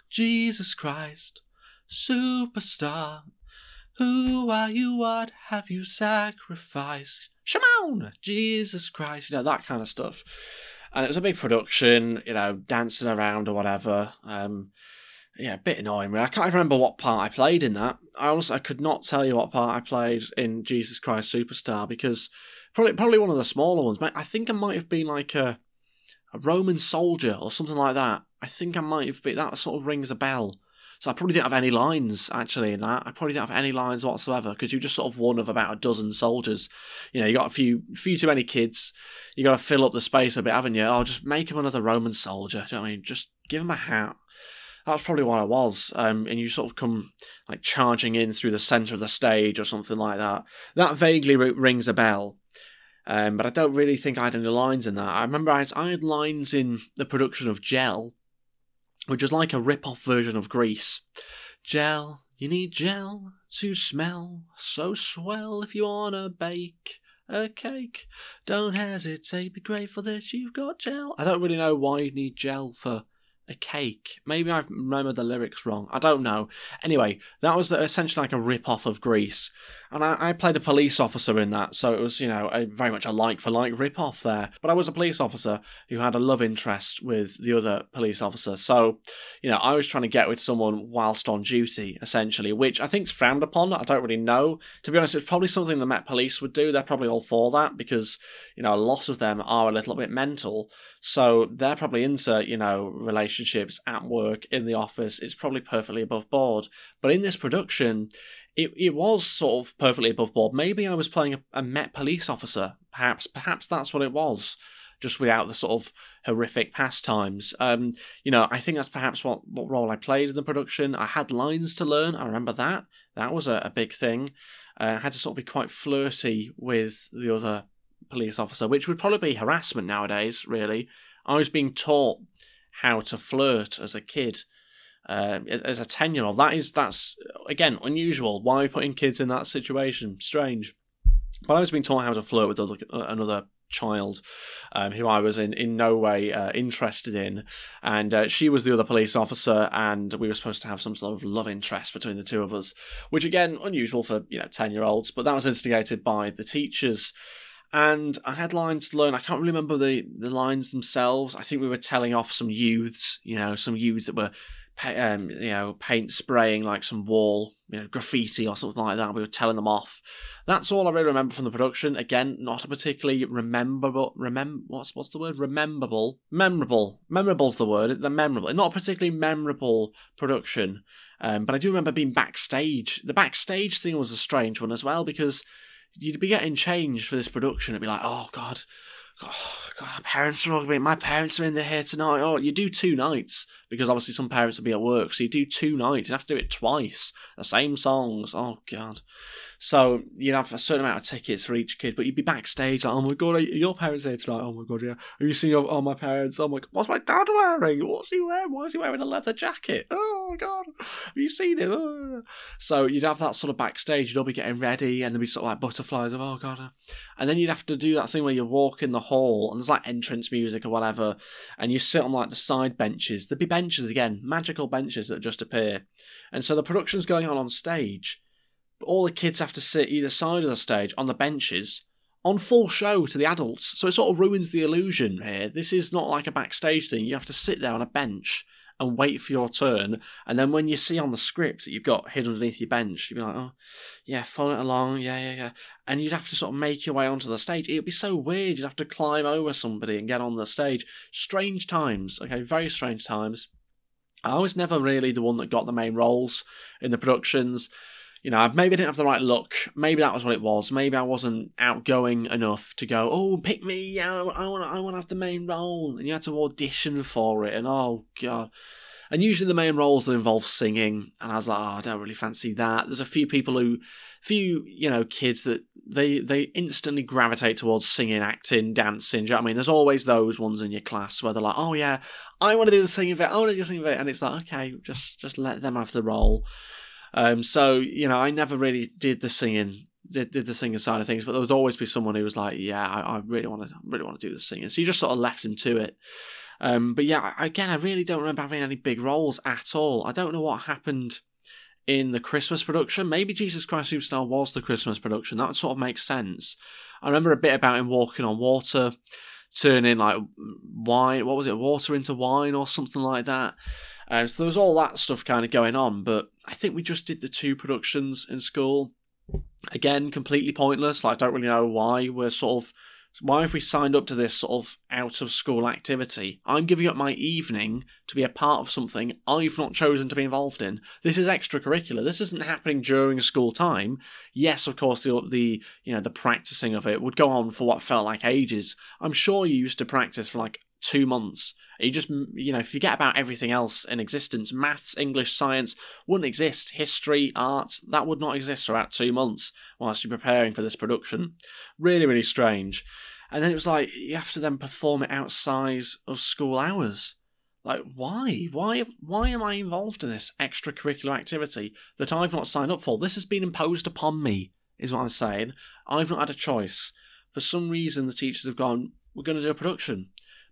Jesus Christ Superstar. Who are you? What have you sacrificed? Shamoun! Jesus Christ, you know, that kind of stuff. And it was a big production, you know, dancing around or whatever. Um, yeah, a bit annoying. I can't remember what part I played in that. I honestly I could not tell you what part I played in Jesus Christ Superstar because Probably, probably one of the smaller ones. I think I might have been like a, a Roman soldier or something like that. I think I might have been. That sort of rings a bell. So I probably didn't have any lines actually in that. I probably didn't have any lines whatsoever because you are just sort of one of about a dozen soldiers. You know, you got a few, few too many kids. You got to fill up the space a bit, haven't you? i Oh, just make him another Roman soldier. Do you know what I mean? Just give him a hat. That's probably what I was. Um, and you sort of come like charging in through the center of the stage or something like that. That vaguely rings a bell. Um, but I don't really think I had any lines in that. I remember I had, I had lines in the production of Gel, which was like a rip-off version of Grease. Gel, you need gel to smell so swell if you wanna bake a cake. Don't hesitate, be grateful that you've got gel. I don't really know why you need gel for a cake. Maybe I remember the lyrics wrong. I don't know. Anyway, that was essentially like a rip off of Grease. And I, I played a police officer in that, so it was, you know, a, very much a like for like rip off there. But I was a police officer who had a love interest with the other police officer. So, you know, I was trying to get with someone whilst on duty, essentially, which I think's frowned upon. I don't really know. To be honest, it's probably something the Met Police would do. They're probably all for that because, you know, a lot of them are a little bit mental. So they're probably into, you know, relationships at work, in the office. It's probably perfectly above board. But in this production, it, it was sort of perfectly above board. Maybe I was playing a, a Met police officer. Perhaps perhaps that's what it was, just without the sort of horrific pastimes. Um, you know, I think that's perhaps what, what role I played in the production. I had lines to learn. I remember that. That was a, a big thing. Uh, I had to sort of be quite flirty with the other police officer, which would probably be harassment nowadays, really. I was being taught how to flirt as a kid uh, as a 10 year old. That is, that's again, unusual. Why are we putting kids in that situation? Strange. But I was being taught how to flirt with another child um, who I was in, in no way uh, interested in. And uh, she was the other police officer, and we were supposed to have some sort of love interest between the two of us, which again, unusual for, you know, 10 year olds, but that was instigated by the teachers. And I had lines to learn. I can't really remember the, the lines themselves. I think we were telling off some youths, you know, some youths that were um, you know, paint spraying like some wall, you know, graffiti or something like that. We were telling them off. That's all I really remember from the production. Again, not a particularly rememberable. Remember what's what's the word? Rememberable, memorable. Memorable's the word. The memorable, not a particularly memorable production. Um, but I do remember being backstage. The backstage thing was a strange one as well because you'd be getting changed for this production. It'd be like, oh god, oh, God, parents are all going to be, my parents are in the here tonight. Oh, you do two nights because obviously some parents will be at work, so you do two nights. You have to do it twice. The same songs. Oh God. So you'd have a certain amount of tickets for each kid, but you'd be backstage like, oh my god, are your parents here tonight? Oh my god, yeah. Have you seen your, oh my parents? Oh my god, what's my dad wearing? What's he wearing? Why is he wearing a leather jacket? Oh my god, have you seen him? Oh. So you'd have that sort of backstage, you'd all be getting ready, and there'd be sort of like butterflies of, oh god. Uh, and then you'd have to do that thing where you walk in the hall and there's like entrance music or whatever, and you sit on like the side benches. There'd be benches again, magical benches that just appear. And so the production's going on on stage all the kids have to sit either side of the stage on the benches on full show to the adults. So it sort of ruins the illusion here. This is not like a backstage thing. You have to sit there on a bench and wait for your turn. And then when you see on the script that you've got hidden underneath your bench, you'd be like, oh, yeah, follow it along. Yeah, yeah, yeah. And you'd have to sort of make your way onto the stage. It'd be so weird. You'd have to climb over somebody and get on the stage. Strange times. Okay, very strange times. I was never really the one that got the main roles in the productions you know, maybe I didn't have the right look. Maybe that was what it was. Maybe I wasn't outgoing enough to go, oh, pick me. I, I want I want to have the main role. And you had to audition for it. And oh, God. And usually the main roles that involve singing. And I was like, oh, I don't really fancy that. There's a few people who, few, you know, kids that they they instantly gravitate towards singing, acting, dancing. Do you know I mean? There's always those ones in your class where they're like, oh, yeah, I want to do the singing bit. I want to do the singing bit. And it's like, okay, just just let them have the role. Um, so you know, I never really did the singing, did, did the singing side of things, but there would always be someone who was like, "Yeah, I, I really want to, really want to do the singing." So you just sort of left him to it. Um, but yeah, again, I really don't remember having any big roles at all. I don't know what happened in the Christmas production. Maybe Jesus Christ Superstar was the Christmas production. That sort of makes sense. I remember a bit about him walking on water, turning like wine. What was it? Water into wine or something like that. Um, so there was all that stuff kind of going on, but I think we just did the two productions in school. Again, completely pointless. Like, I don't really know why we're sort of. Why have we signed up to this sort of out of school activity? I'm giving up my evening to be a part of something I've not chosen to be involved in. This is extracurricular. This isn't happening during school time. Yes, of course, the, the you know the practicing of it would go on for what felt like ages. I'm sure you used to practice for like two months you just, you know, forget about everything else in existence. Maths, English, science wouldn't exist. History, art, that would not exist for about two months whilst you're preparing for this production. Really, really strange. And then it was like, you have to then perform it outside of school hours. Like, why? Why why am I involved in this extracurricular activity that I've not signed up for? This has been imposed upon me, is what I'm saying. I've not had a choice. For some reason the teachers have gone, We're gonna do a production.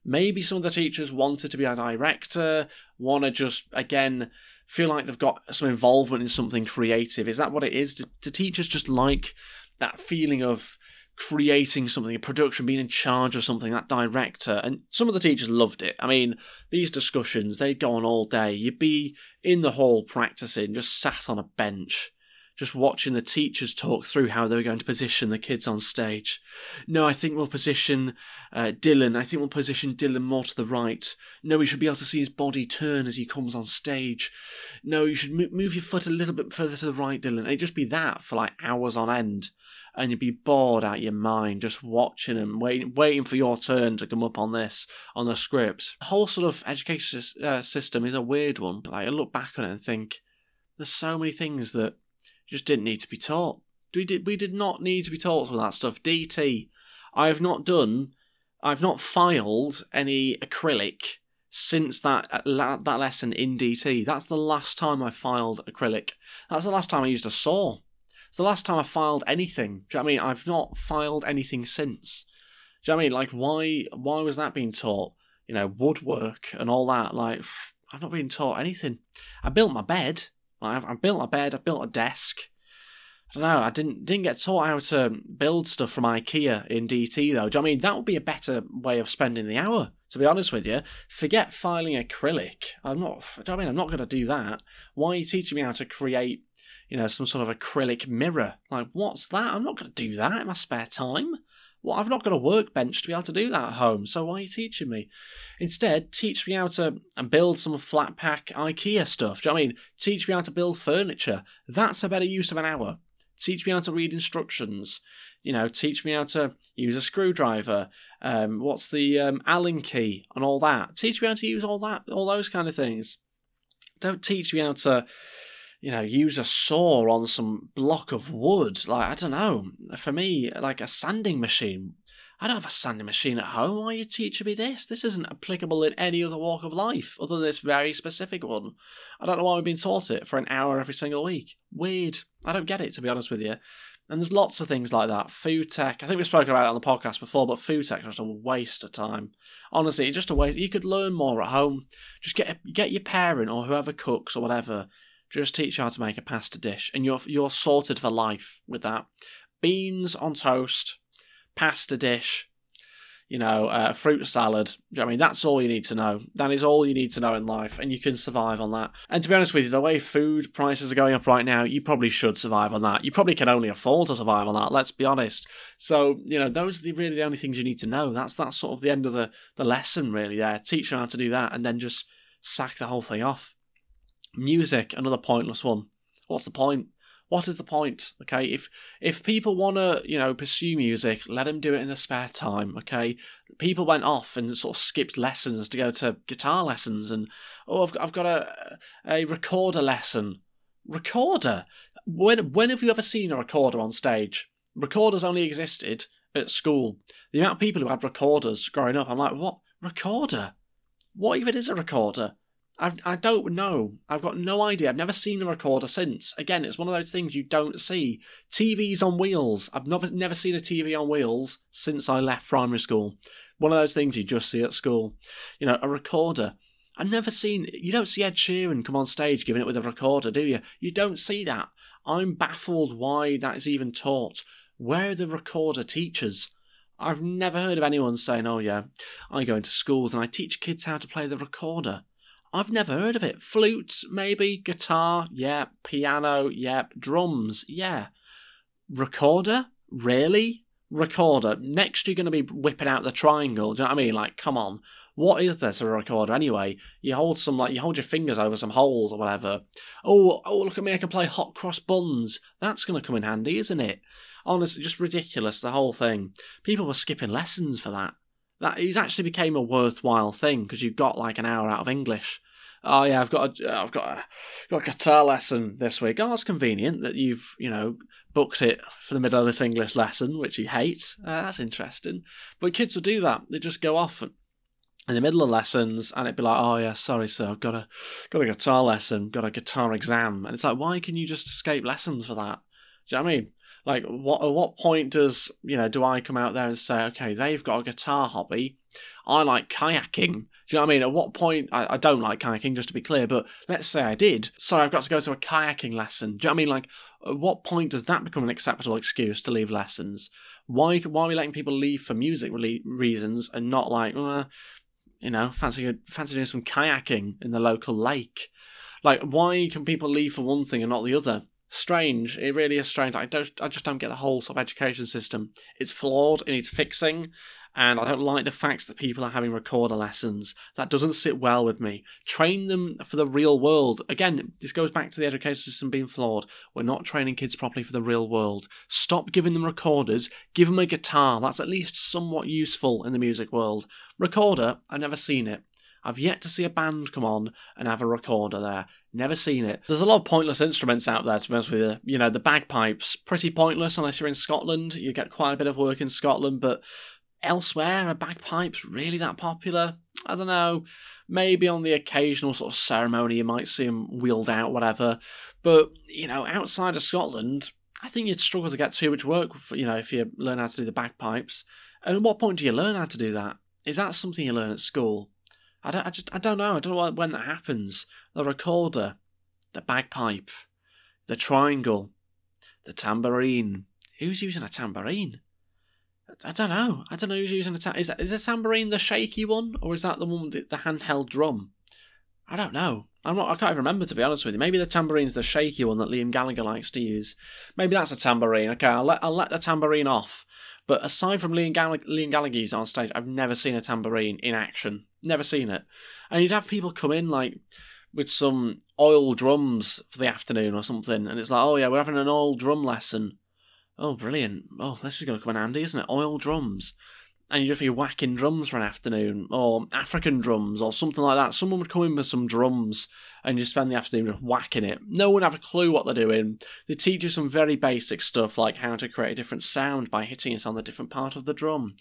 Maybe some of the teachers wanted to be a director, want to just, again, feel like they've got some involvement in something creative. Is that what it is? Do, do teachers just like that feeling of creating something, a production, being in charge of something, that director. And some of the teachers loved it. I mean, these discussions, they'd go on all day. You'd be in the hall practicing, just sat on a bench, just watching the teachers talk through how they were going to position the kids on stage. No, I think we'll position uh, Dylan. I think we'll position Dylan more to the right. No, we should be able to see his body turn as he comes on stage. No, you should move your foot a little bit further to the right, Dylan. And it'd just be that for like hours on end. And you'd be bored out your mind just watching him, waiting, waiting for your turn to come up on this, on the script. The whole sort of education uh, system is a weird one. Like, I look back on it and think, there's so many things that just didn't need to be taught. We did we did not need to be taught all that stuff. DT, I have not done, I've not filed any acrylic since that uh, that lesson in DT. That's the last time I filed acrylic. That's the last time I used a saw. It's the last time I filed anything. Do you know I mean? I've not filed anything since. Do you know I mean? Like why why was that being taught? You know, woodwork and all that. Like I've not been taught anything. I built my bed. Like I've, I've built a bed, I've built a desk. I don't know. I didn't didn't get taught how to build stuff from IKEA in DT though. Do you know I mean that would be a better way of spending the hour? To be honest with you, forget filing acrylic. I'm not. Do you know I mean I'm not going to do that. Why are you teaching me how to create? You know, some sort of acrylic mirror. Like, what's that? I'm not going to do that in my spare time. Well, I've not got a workbench to be able to do that at home, so why are you teaching me? Instead, teach me how to uh, build some flat pack IKEA stuff. Do you know I mean? Teach me how to build furniture. That's a better use of an hour. Teach me how to read instructions. You know, teach me how to use a screwdriver. Um, what's the um, Allen key and all that? Teach me how to use all that, all those kind of things. Don't teach me how to you know, use a saw on some block of wood. Like, I don't know. For me, like a sanding machine. I don't have a sanding machine at home. Why are you teaching me this? This isn't applicable in any other walk of life other than this very specific one. I don't know why we've been taught it for an hour every single week. Weird. I don't get it, to be honest with you. And there's lots of things like that. Food tech. I think we've spoken about it on the podcast before, but food tech is just a waste of time. Honestly, just a waste. You could learn more at home. Just get get your parent or whoever cooks or whatever just teach you how to make a pasta dish, and you're you're sorted for life with that. Beans on toast, pasta dish, you know, uh, fruit salad. I mean, that's all you need to know. That is all you need to know in life, and you can survive on that. And to be honest with you, the way food prices are going up right now, you probably should survive on that. You probably can only afford to survive on that. Let's be honest. So you know, those are the, really the only things you need to know. That's that's sort of the end of the the lesson, really. There, teach them how to do that, and then just sack the whole thing off. Music, another pointless one. What's the point? What is the point? Okay, if if people want to, you know, pursue music, let them do it in their spare time. Okay, people went off and sort of skipped lessons to go to guitar lessons, and oh, I've got, I've got a a recorder lesson. Recorder. When when have you ever seen a recorder on stage? Recorders only existed at school. The amount of people who had recorders growing up, I'm like, what recorder? What even is a recorder? I, I don't know. I've got no idea. I've never seen a recorder since. Again, it's one of those things you don't see. TVs on wheels. I've never, never seen a TV on wheels since I left primary school. One of those things you just see at school. You know, a recorder. I've never seen. You don't see Ed Sheeran come on stage giving it with a recorder, do you? You don't see that. I'm baffled why that is even taught. Where are the recorder teachers? I've never heard of anyone saying, oh yeah, I go into schools and I teach kids how to play the recorder. I've never heard of it. Flute, maybe. Guitar, yeah. Piano, yep. Yeah. Drums, yeah. Recorder, really? Recorder. Next, you're going to be whipping out the triangle. Do you know what I mean? Like, come on. What is this a recorder anyway? You hold some like you hold your fingers over some holes or whatever. Oh, oh, look at me! I can play hot cross buns. That's going to come in handy, isn't it? Honestly, just ridiculous the whole thing. People were skipping lessons for that that he's actually became a worthwhile thing because you have got like an hour out of English. Oh yeah, I've got a, uh, I've got a, got a guitar lesson this week. Oh, it's convenient that you've you know booked it for the middle of this English lesson, which you hate. Uh, that's interesting. But kids will do that. They just go off in the middle of lessons, and it'd be like, oh yeah, sorry sir, I've got a got a guitar lesson, got a guitar exam, and it's like, why can you just escape lessons for that? Do you know what I mean? Like, what at what point does you know do I come out there and say, okay, they've got a guitar hobby, I like kayaking. Do you know what I mean? At what point, I, I, don't like kayaking, just to be clear, but let's say I did. Sorry, I've got to go to a kayaking lesson. Do you know what I mean? Like, at what point does that become an acceptable excuse to leave lessons? Why, why are we letting people leave for music re- reasons and not like, you know, fancy, fancy doing some kayaking in the local lake? Like, why can people leave for one thing and not the other? strange. It really is strange. I don't. I just don't get the whole sort of education system. It's flawed. It needs fixing. And I don't like the fact that people are having recorder lessons. That doesn't sit well with me. Train them for the real world. Again, this goes back to the education system being flawed. We're not training kids properly for the real world. Stop giving them recorders. Give them a guitar. That's at least somewhat useful in the music world. Recorder, I've never seen it. I've yet to see a band come on and have a recorder there. Never seen it. There's a lot of pointless instruments out there, to be honest with you. You know, the bagpipes, pretty pointless unless you're in Scotland. You get quite a bit of work in Scotland, but elsewhere, are bagpipes really that popular? I don't know. Maybe on the occasional sort of ceremony, you might see them wheeled out, whatever. But, you know, outside of Scotland, I think you'd struggle to get too much work, for, you know, if you learn how to do the bagpipes. And at what point do you learn how to do that? Is that something you learn at school? I don't, I just, I don't know. I don't know when that happens. The recorder, the bagpipe, the triangle, the tambourine. Who's using a tambourine? I don't know. I don't know who's using a ta- is that is the tambourine the shaky one or is that the one with the handheld drum? I don't know. I'm not. I can't even remember to be honest with you. Maybe the tambourine's the shaky one that Liam Gallagher likes to use. Maybe that's a tambourine. Okay, I'll let I'll let the tambourine off. But aside from Liam, Gall- Liam Gallagher's on stage, I've never seen a tambourine in action. Never seen it. And you'd have people come in like with some oil drums for the afternoon or something, and it's like, oh yeah, we're having an oil drum lesson. Oh, brilliant. Oh, this is going to come in handy, isn't it? Oil drums. And you'd just be whacking drums for an afternoon, or African drums, or something like that. Someone would come in with some drums, and you spend the afternoon just whacking it. No one have a clue what they're doing. They teach you some very basic stuff, like how to create a different sound by hitting it on the different part of the drum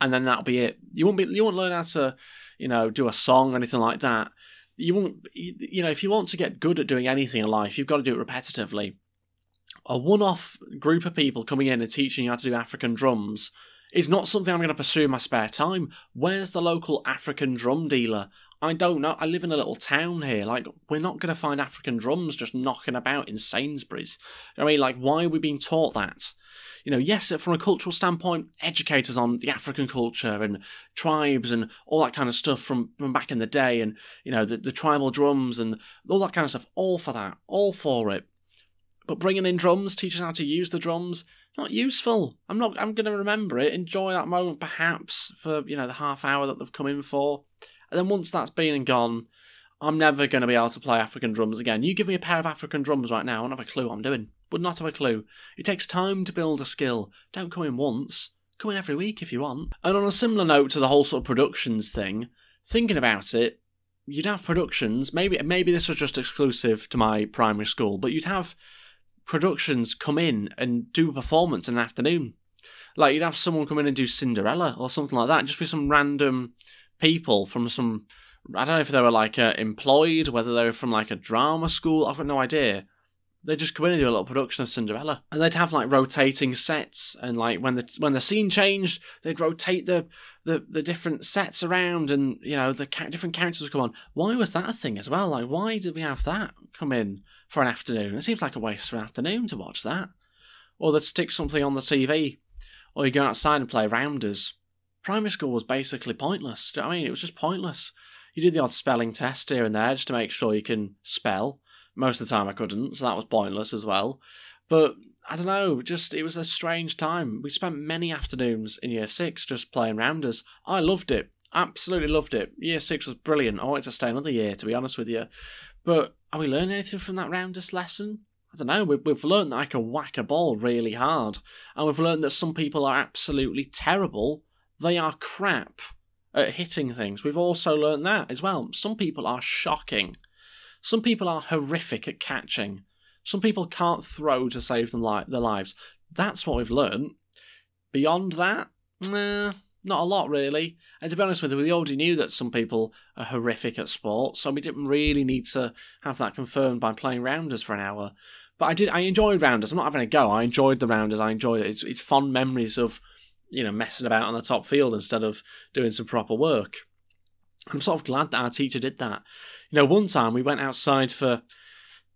and then that'll be it. You won't be you won't learn how to, you know, do a song or anything like that. You won't you know, if you want to get good at doing anything in life, you've got to do it repetitively. A one-off group of people coming in and teaching you how to do African drums is not something I'm going to pursue in my spare time. Where's the local African drum dealer? I don't know. I live in a little town here. Like, we're not going to find African drums just knocking about in Sainsbury's. I mean, like, why are we being taught that? you know, yes, from a cultural standpoint, educators on the African culture and tribes and all that kind of stuff from, from back in the day and, you know, the, the tribal drums and all that kind of stuff, all for that, all for it. But bringing in drums, teaching how to use the drums, not useful. I'm not, I'm going to remember it, enjoy that moment perhaps for, you know, the half hour that they've come in for. And then once that's been and gone, I'm never going to be able to play African drums again. You give me a pair of African drums right now, I do not have a clue what I'm doing would not have a clue. It takes time to build a skill. Don't come in once. Come in every week if you want. And on a similar note to the whole sort of productions thing, thinking about it, you'd have productions. Maybe maybe this was just exclusive to my primary school, but you'd have productions come in and do a performance in an afternoon. Like you'd have someone come in and do Cinderella or something like that. Just be some random people from some. I don't know if they were like uh, employed, whether they were from like a drama school. I've got no idea they would just come in and do a little production of Cinderella, and they'd have like rotating sets, and like when the when the scene changed, they'd rotate the the, the different sets around, and you know the ca- different characters would come on. Why was that a thing as well? Like, why did we have that come in for an afternoon? It seems like a waste of an afternoon to watch that, or they'd stick something on the TV, or you go outside and play rounders. Primary school was basically pointless. I mean, it was just pointless. You do the odd spelling test here and there just to make sure you can spell most of the time I couldn't, so that was pointless as well. But I don't know, just it was a strange time. We spent many afternoons in year six just playing rounders. I loved it. Absolutely loved it. Year six was brilliant. I wanted to stay another year, to be honest with you. But are we learning anything from that rounders lesson? I don't know. We've, we've learned that I can whack a ball really hard. And we've learned that some people are absolutely terrible. They are crap at hitting things. We've also learned that as well. Some people are shocking some people are horrific at catching. Some people can't throw to save them li- their lives. That's what we've learned. Beyond that, nah, not a lot really. And to be honest with you, we already knew that some people are horrific at sport, so we didn't really need to have that confirmed by playing rounders for an hour. But I did. I enjoyed rounders. I'm not having a go. I enjoyed the rounders. I enjoyed it. It's, it's fond memories of, you know, messing about on the top field instead of doing some proper work. I'm sort of glad that our teacher did that. You know, one time we went outside for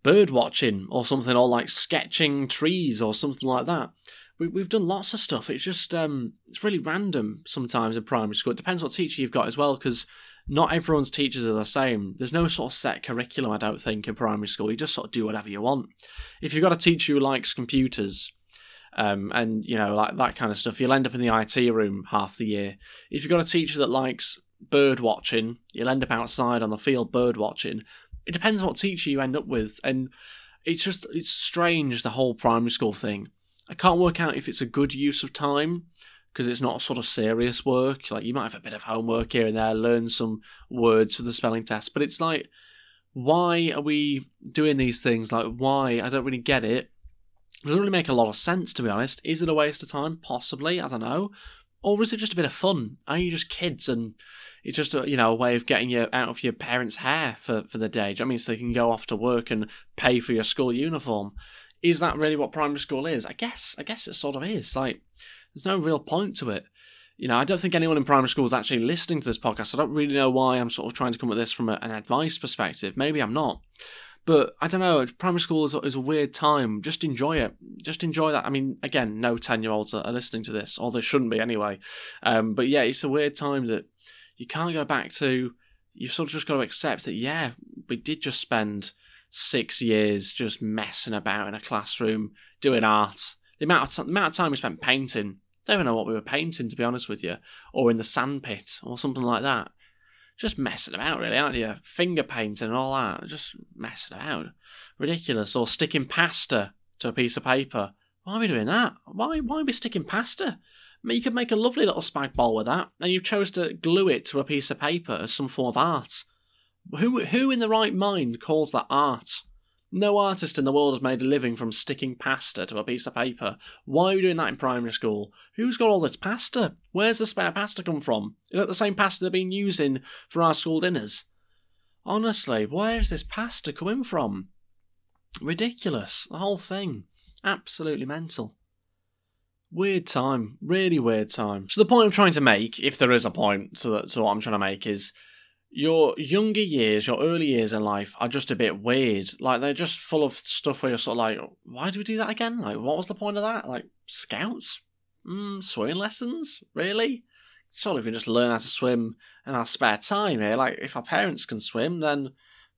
bird watching or something, or like sketching trees or something like that. We, we've done lots of stuff. It's just um, it's really random sometimes in primary school. It depends what teacher you've got as well, because not everyone's teachers are the same. There's no sort of set curriculum, I don't think, in primary school. You just sort of do whatever you want. If you've got a teacher who likes computers, um, and you know like that kind of stuff, you'll end up in the IT room half the year. If you've got a teacher that likes bird watching. You'll end up outside on the field bird watching. It depends what teacher you end up with, and it's just it's strange the whole primary school thing. I can't work out if it's a good use of time because it's not sort of serious work. Like you might have a bit of homework here and there, learn some words for the spelling test, but it's like, why are we doing these things? Like why? I don't really get it. It doesn't really make a lot of sense to be honest. Is it a waste of time? Possibly. I don't know. Or is it just a bit of fun? Are you just kids and it's just a you know a way of getting you out of your parents' hair for, for the day? I mean, so they can go off to work and pay for your school uniform. Is that really what primary school is? I guess I guess it sort of is. Like, there's no real point to it. You know, I don't think anyone in primary school is actually listening to this podcast. I don't really know why I'm sort of trying to come at this from a, an advice perspective. Maybe I'm not. But I don't know, primary school is, is a weird time. Just enjoy it. Just enjoy that. I mean, again, no 10 year olds are listening to this, or they shouldn't be anyway. Um, but yeah, it's a weird time that you can't go back to. You've sort of just got to accept that, yeah, we did just spend six years just messing about in a classroom doing art. The amount of, t- the amount of time we spent painting, don't even know what we were painting, to be honest with you, or in the sandpit or something like that just messing about, really, aren't you? Finger painting and all that, just messing about. Ridiculous. Or sticking pasta to a piece of paper. Why are we doing that? Why, why are we sticking pasta? I mean, you could make a lovely little spag bol with that, and you chose to glue it to a piece of paper as some form of art. Who, who in the right mind calls that art? No artist in the world has made a living from sticking pasta to a piece of paper. Why are you doing that in primary school? Who's got all this pasta? Where's the spare pasta come from? Is it the same pasta they've been using for our school dinners? Honestly, where is this pasta coming from? Ridiculous, the whole thing. Absolutely mental. Weird time, really weird time. So the point I'm trying to make, if there is a point to, that, to what I'm trying to make, is your younger years, your early years in life are just a bit weird. Like they're just full of stuff where you're sort of like, why do we do that again? Like, what was the point of that? Like scouts, mm, swimming lessons, really? Surely we can just learn how to swim in our spare time here. Like if our parents can swim, then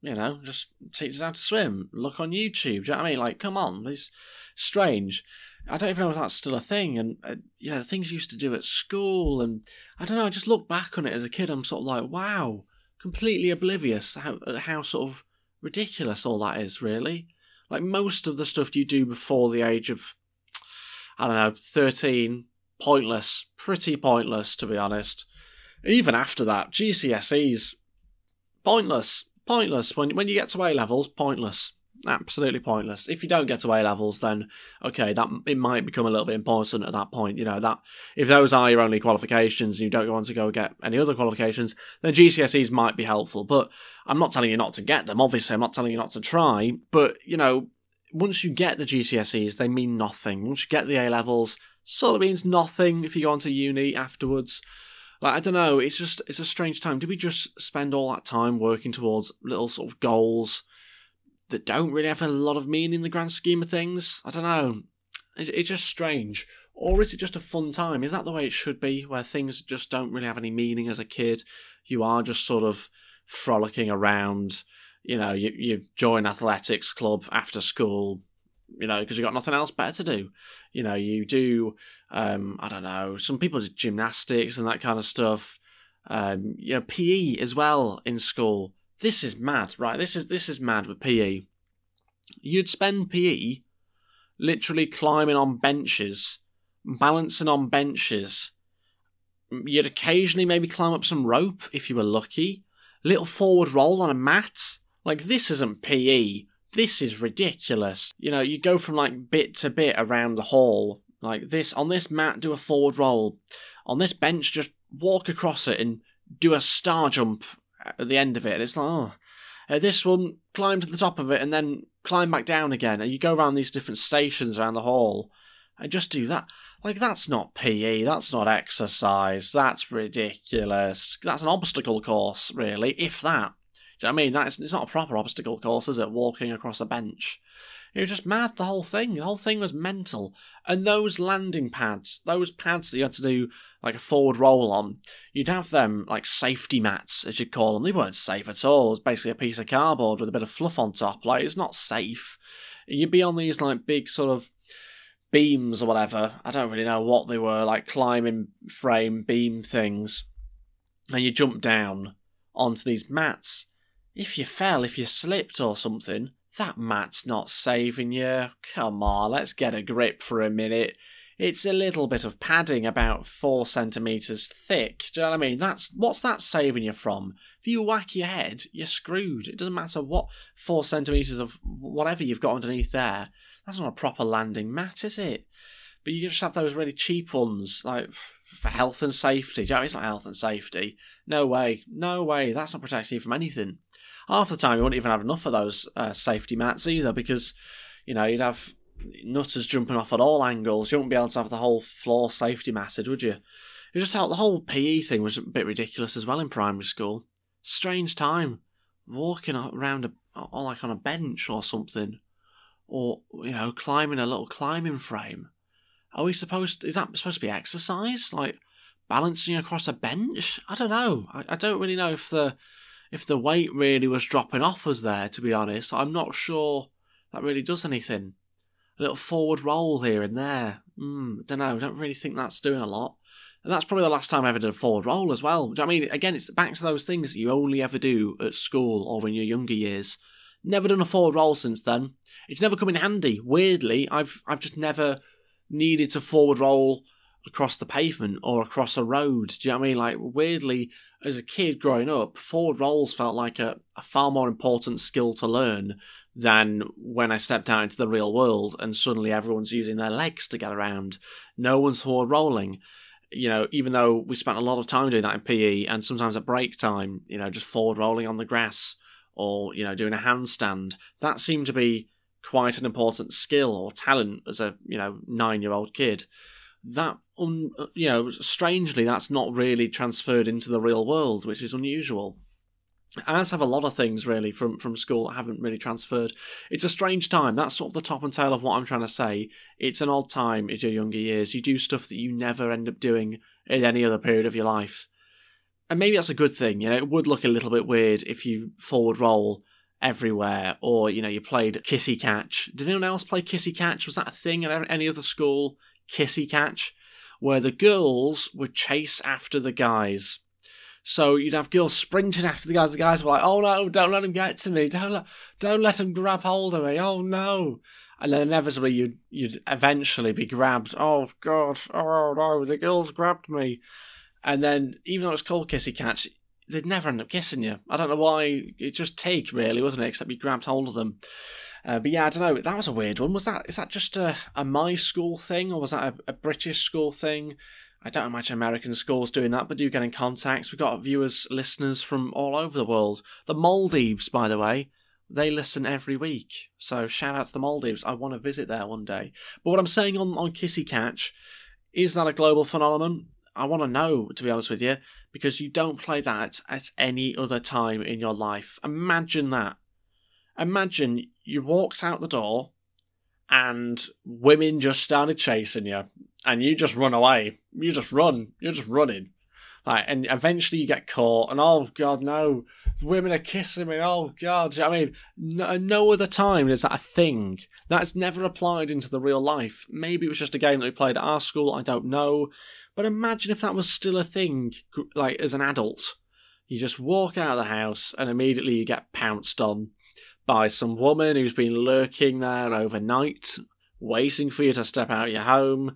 you know, just teach us how to swim. Look on YouTube. Do you know what I mean? Like, come on, it's strange. I don't even know if that's still a thing. And uh, you know, the things you used to do at school, and I don't know. I just look back on it as a kid. I'm sort of like, wow completely oblivious how uh, how sort of ridiculous all that is really like most of the stuff you do before the age of i don't know 13 pointless pretty pointless to be honest even after that gcse's pointless pointless when when you get to a levels pointless absolutely pointless. If you don't get to A levels, then okay, that it might become a little bit important at that point. You know that if those are your only qualifications, and you don't want to go get any other qualifications, then GCSEs might be helpful. But I'm not telling you not to get them. Obviously, I'm not telling you not to try. But you know, once you get the GCSEs, they mean nothing. Once you get the A levels, sort of means nothing if you go on to uni afterwards. Like, I don't know. It's just it's a strange time. Did we just spend all that time working towards little sort of goals? that don't really have a lot of meaning in the grand scheme of things. I don't know. it's just strange. Or is it just a fun time? Is that the way it should be, where things just don't really have any meaning as a kid? You are just sort of frolicking around. You know, you, you join athletics club after school, you know, because you've got nothing else better to do. You know, you do, um, I don't know, some people do gymnastics and that kind of stuff. Um, you know, PE as well in school this is mad, right? This is this is mad with PE. You'd spend PE literally climbing on benches, balancing on benches. You'd occasionally maybe climb up some rope if you were lucky. Little forward roll on a mat. Like this isn't PE. This is ridiculous. You know, you go from like bit to bit around the hall. Like this on this mat, do a forward roll. On this bench, just walk across it and do a star jump at the end of it. It's like, oh, uh, this one, climb to the top of it and then climb back down again. And you go around these different stations around the hall and just do that. Like, that's not PE, that's not exercise, that's ridiculous. That's an obstacle course, really, if that. Do you know I mean? That's, it's not a proper obstacle course, is it? Walking across a bench. It was just mad, the whole thing. The whole thing was mental. And those landing pads, those pads that you had to do like a forward roll on, you'd have them like safety mats, as you'd call them. They weren't safe at all. It was basically a piece of cardboard with a bit of fluff on top. Like, it's not safe. You'd be on these like big sort of beams or whatever. I don't really know what they were, like climbing frame beam things. And you jump down onto these mats. If you fell, if you slipped or something, that mat's not saving you. Come on, let's get a grip for a minute. It's a little bit of padding about four centimetres thick. Do you know what I mean? That's what's that saving you from? If you whack your head, you're screwed. It doesn't matter what four centimetres of whatever you've got underneath there. That's not a proper landing mat, is it? But you just have those really cheap ones, like for health and safety. Do you know It's not health and safety. No way. No way. That's not protecting you from anything. Half the time, you wouldn't even have enough of those uh, safety mats either because, you know, you'd have nutters jumping off at all angles. You wouldn't be able to have the whole floor safety matted, would you? It just felt the whole PE thing was a bit ridiculous as well in primary school. Strange time. Walking around a, like on a bench or something. Or, you know, climbing a little climbing frame. Are we supposed? To, is that supposed to be exercise? Like balancing across a bench? I don't know. I, I don't really know if the if the weight really was dropping off us there. To be honest, I'm not sure that really does anything. A little forward roll here and there. Mm, don't know. Don't really think that's doing a lot. And that's probably the last time I ever did a forward roll as well. I mean? Again, it's back to those things that you only ever do at school or in your younger years. Never done a forward roll since then. It's never come in handy. Weirdly, I've I've just never needed to forward roll across the pavement or across a road. Do you know what I mean? Like, weirdly, as a kid growing up, forward rolls felt like a, a far more important skill to learn than when I stepped out into the real world and suddenly everyone's using their legs to get around. No one's forward rolling. You know, even though we spent a lot of time doing that in PE and sometimes at break time, you know, just forward rolling on the grass or, you know, doing a handstand, that seemed to be quite an important skill or talent as a you know nine year old kid that un, you know strangely that's not really transferred into the real world which is unusual as have a lot of things really from from school that haven't really transferred it's a strange time that's sort of the top and tail of what i'm trying to say it's an odd time in your younger years you do stuff that you never end up doing in any other period of your life and maybe that's a good thing you know it would look a little bit weird if you forward roll everywhere or you know you played kissy catch did anyone else play kissy catch was that a thing at any other school kissy catch where the girls would chase after the guys so you'd have girls sprinting after the guys the guys were like oh no don't let him get to me don't let, don't let him grab hold of me oh no and then inevitably you'd you'd eventually be grabbed oh god oh no the girls grabbed me and then even though it's called kissy catch they'd never end up kissing you. I don't know why. It just take really, wasn't it? Except you grabbed hold of them. Uh, but yeah, I don't know. That was a weird one. Was that is that just a, a my school thing or was that a, a British school thing? I don't imagine American schools doing that, but do get in contact. We've got viewers, listeners from all over the world. The Maldives, by the way, they listen every week. So shout out to the Maldives. I want to visit there one day. But what I'm saying on, on Kissy Catch, is that a global phenomenon? I want to know, to be honest with you because you don't play that at any other time in your life. Imagine that. Imagine you walked out the door and women just started chasing you and you just run away. You just run. You're just running. Like, and eventually you get caught, and oh god, no, women are kissing me. Oh god, I mean, no, no other time is that a thing. That's never applied into the real life. Maybe it was just a game that we played at our school. I don't know. But imagine if that was still a thing, like as an adult. You just walk out of the house and immediately you get pounced on by some woman who's been lurking there overnight, waiting for you to step out your home,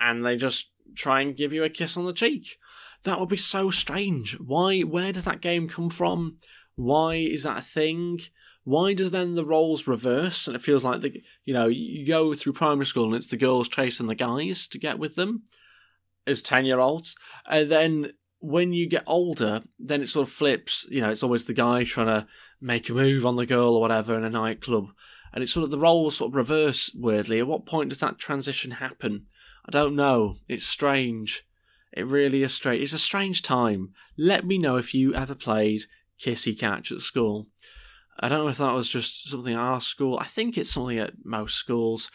and they just try and give you a kiss on the cheek. That would be so strange. Why? Where does that game come from? Why is that a thing? Why does then the roles reverse and it feels like the you know you go through primary school and it's the girls chasing the guys to get with them? as 10 year olds. And uh, then when you get older, then it sort of flips. You know, it's always the guy trying to make a move on the girl or whatever in a nightclub. And it's sort of the roles sort of reverse weirdly. At what point does that transition happen? I don't know. It's strange. It really is strange. It's a strange time. Let me know if you ever played Kissy Catch at school. I don't know if that was just something at our school. I think it's something at most schools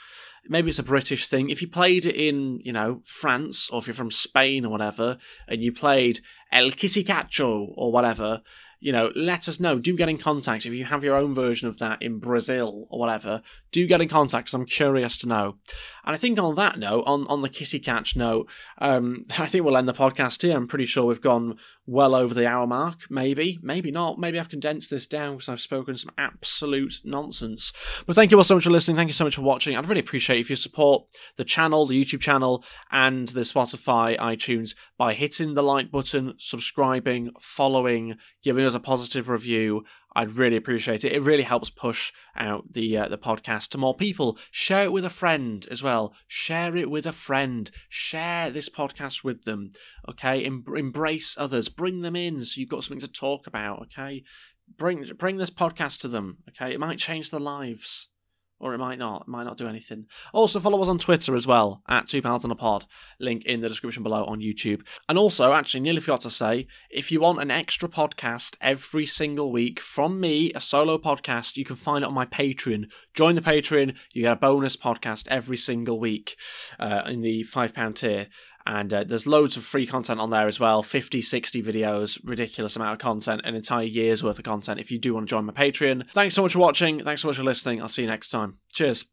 maybe it's a British thing. If you played it in, you know, France or if you're from Spain or whatever, and you played El Kitty Cacho or whatever, you know, let us know. Do get in contact if you have your own version of that in Brazil or whatever. Do get in contact because I'm curious to know. And I think on that note, on, on the kitty catch note, um, I think we'll end the podcast here. I'm pretty sure we've gone well over the hour mark, maybe, maybe not. Maybe I've condensed this down because I've spoken some absolute nonsense. But thank you all so much for listening. Thank you so much for watching. I'd really appreciate if you support the channel, the YouTube channel, and the Spotify, iTunes by hitting the like button, subscribing, following, giving us a positive review, I'd really appreciate it. It really helps push out the uh, the podcast to more people. Share it with a friend as well. Share it with a friend. Share this podcast with them. Okay, em- embrace others. Bring them in so you've got something to talk about. Okay, bring bring this podcast to them. Okay, it might change their lives or it might not. It might not do anything. Also, follow us on Twitter as well at Two Pals on a Pod. Link in the description below on YouTube. And also, actually, nearly forgot to say, if you want an extra podcast every single week from me, a solo podcast, you can find it on my Patreon. Join the Patreon. You get a bonus podcast every single week uh, in the five pound tier and uh, there's loads of free content on there as well 50 60 videos ridiculous amount of content an entire year's worth of content if you do want to join my patreon thanks so much for watching thanks so much for listening i'll see you next time cheers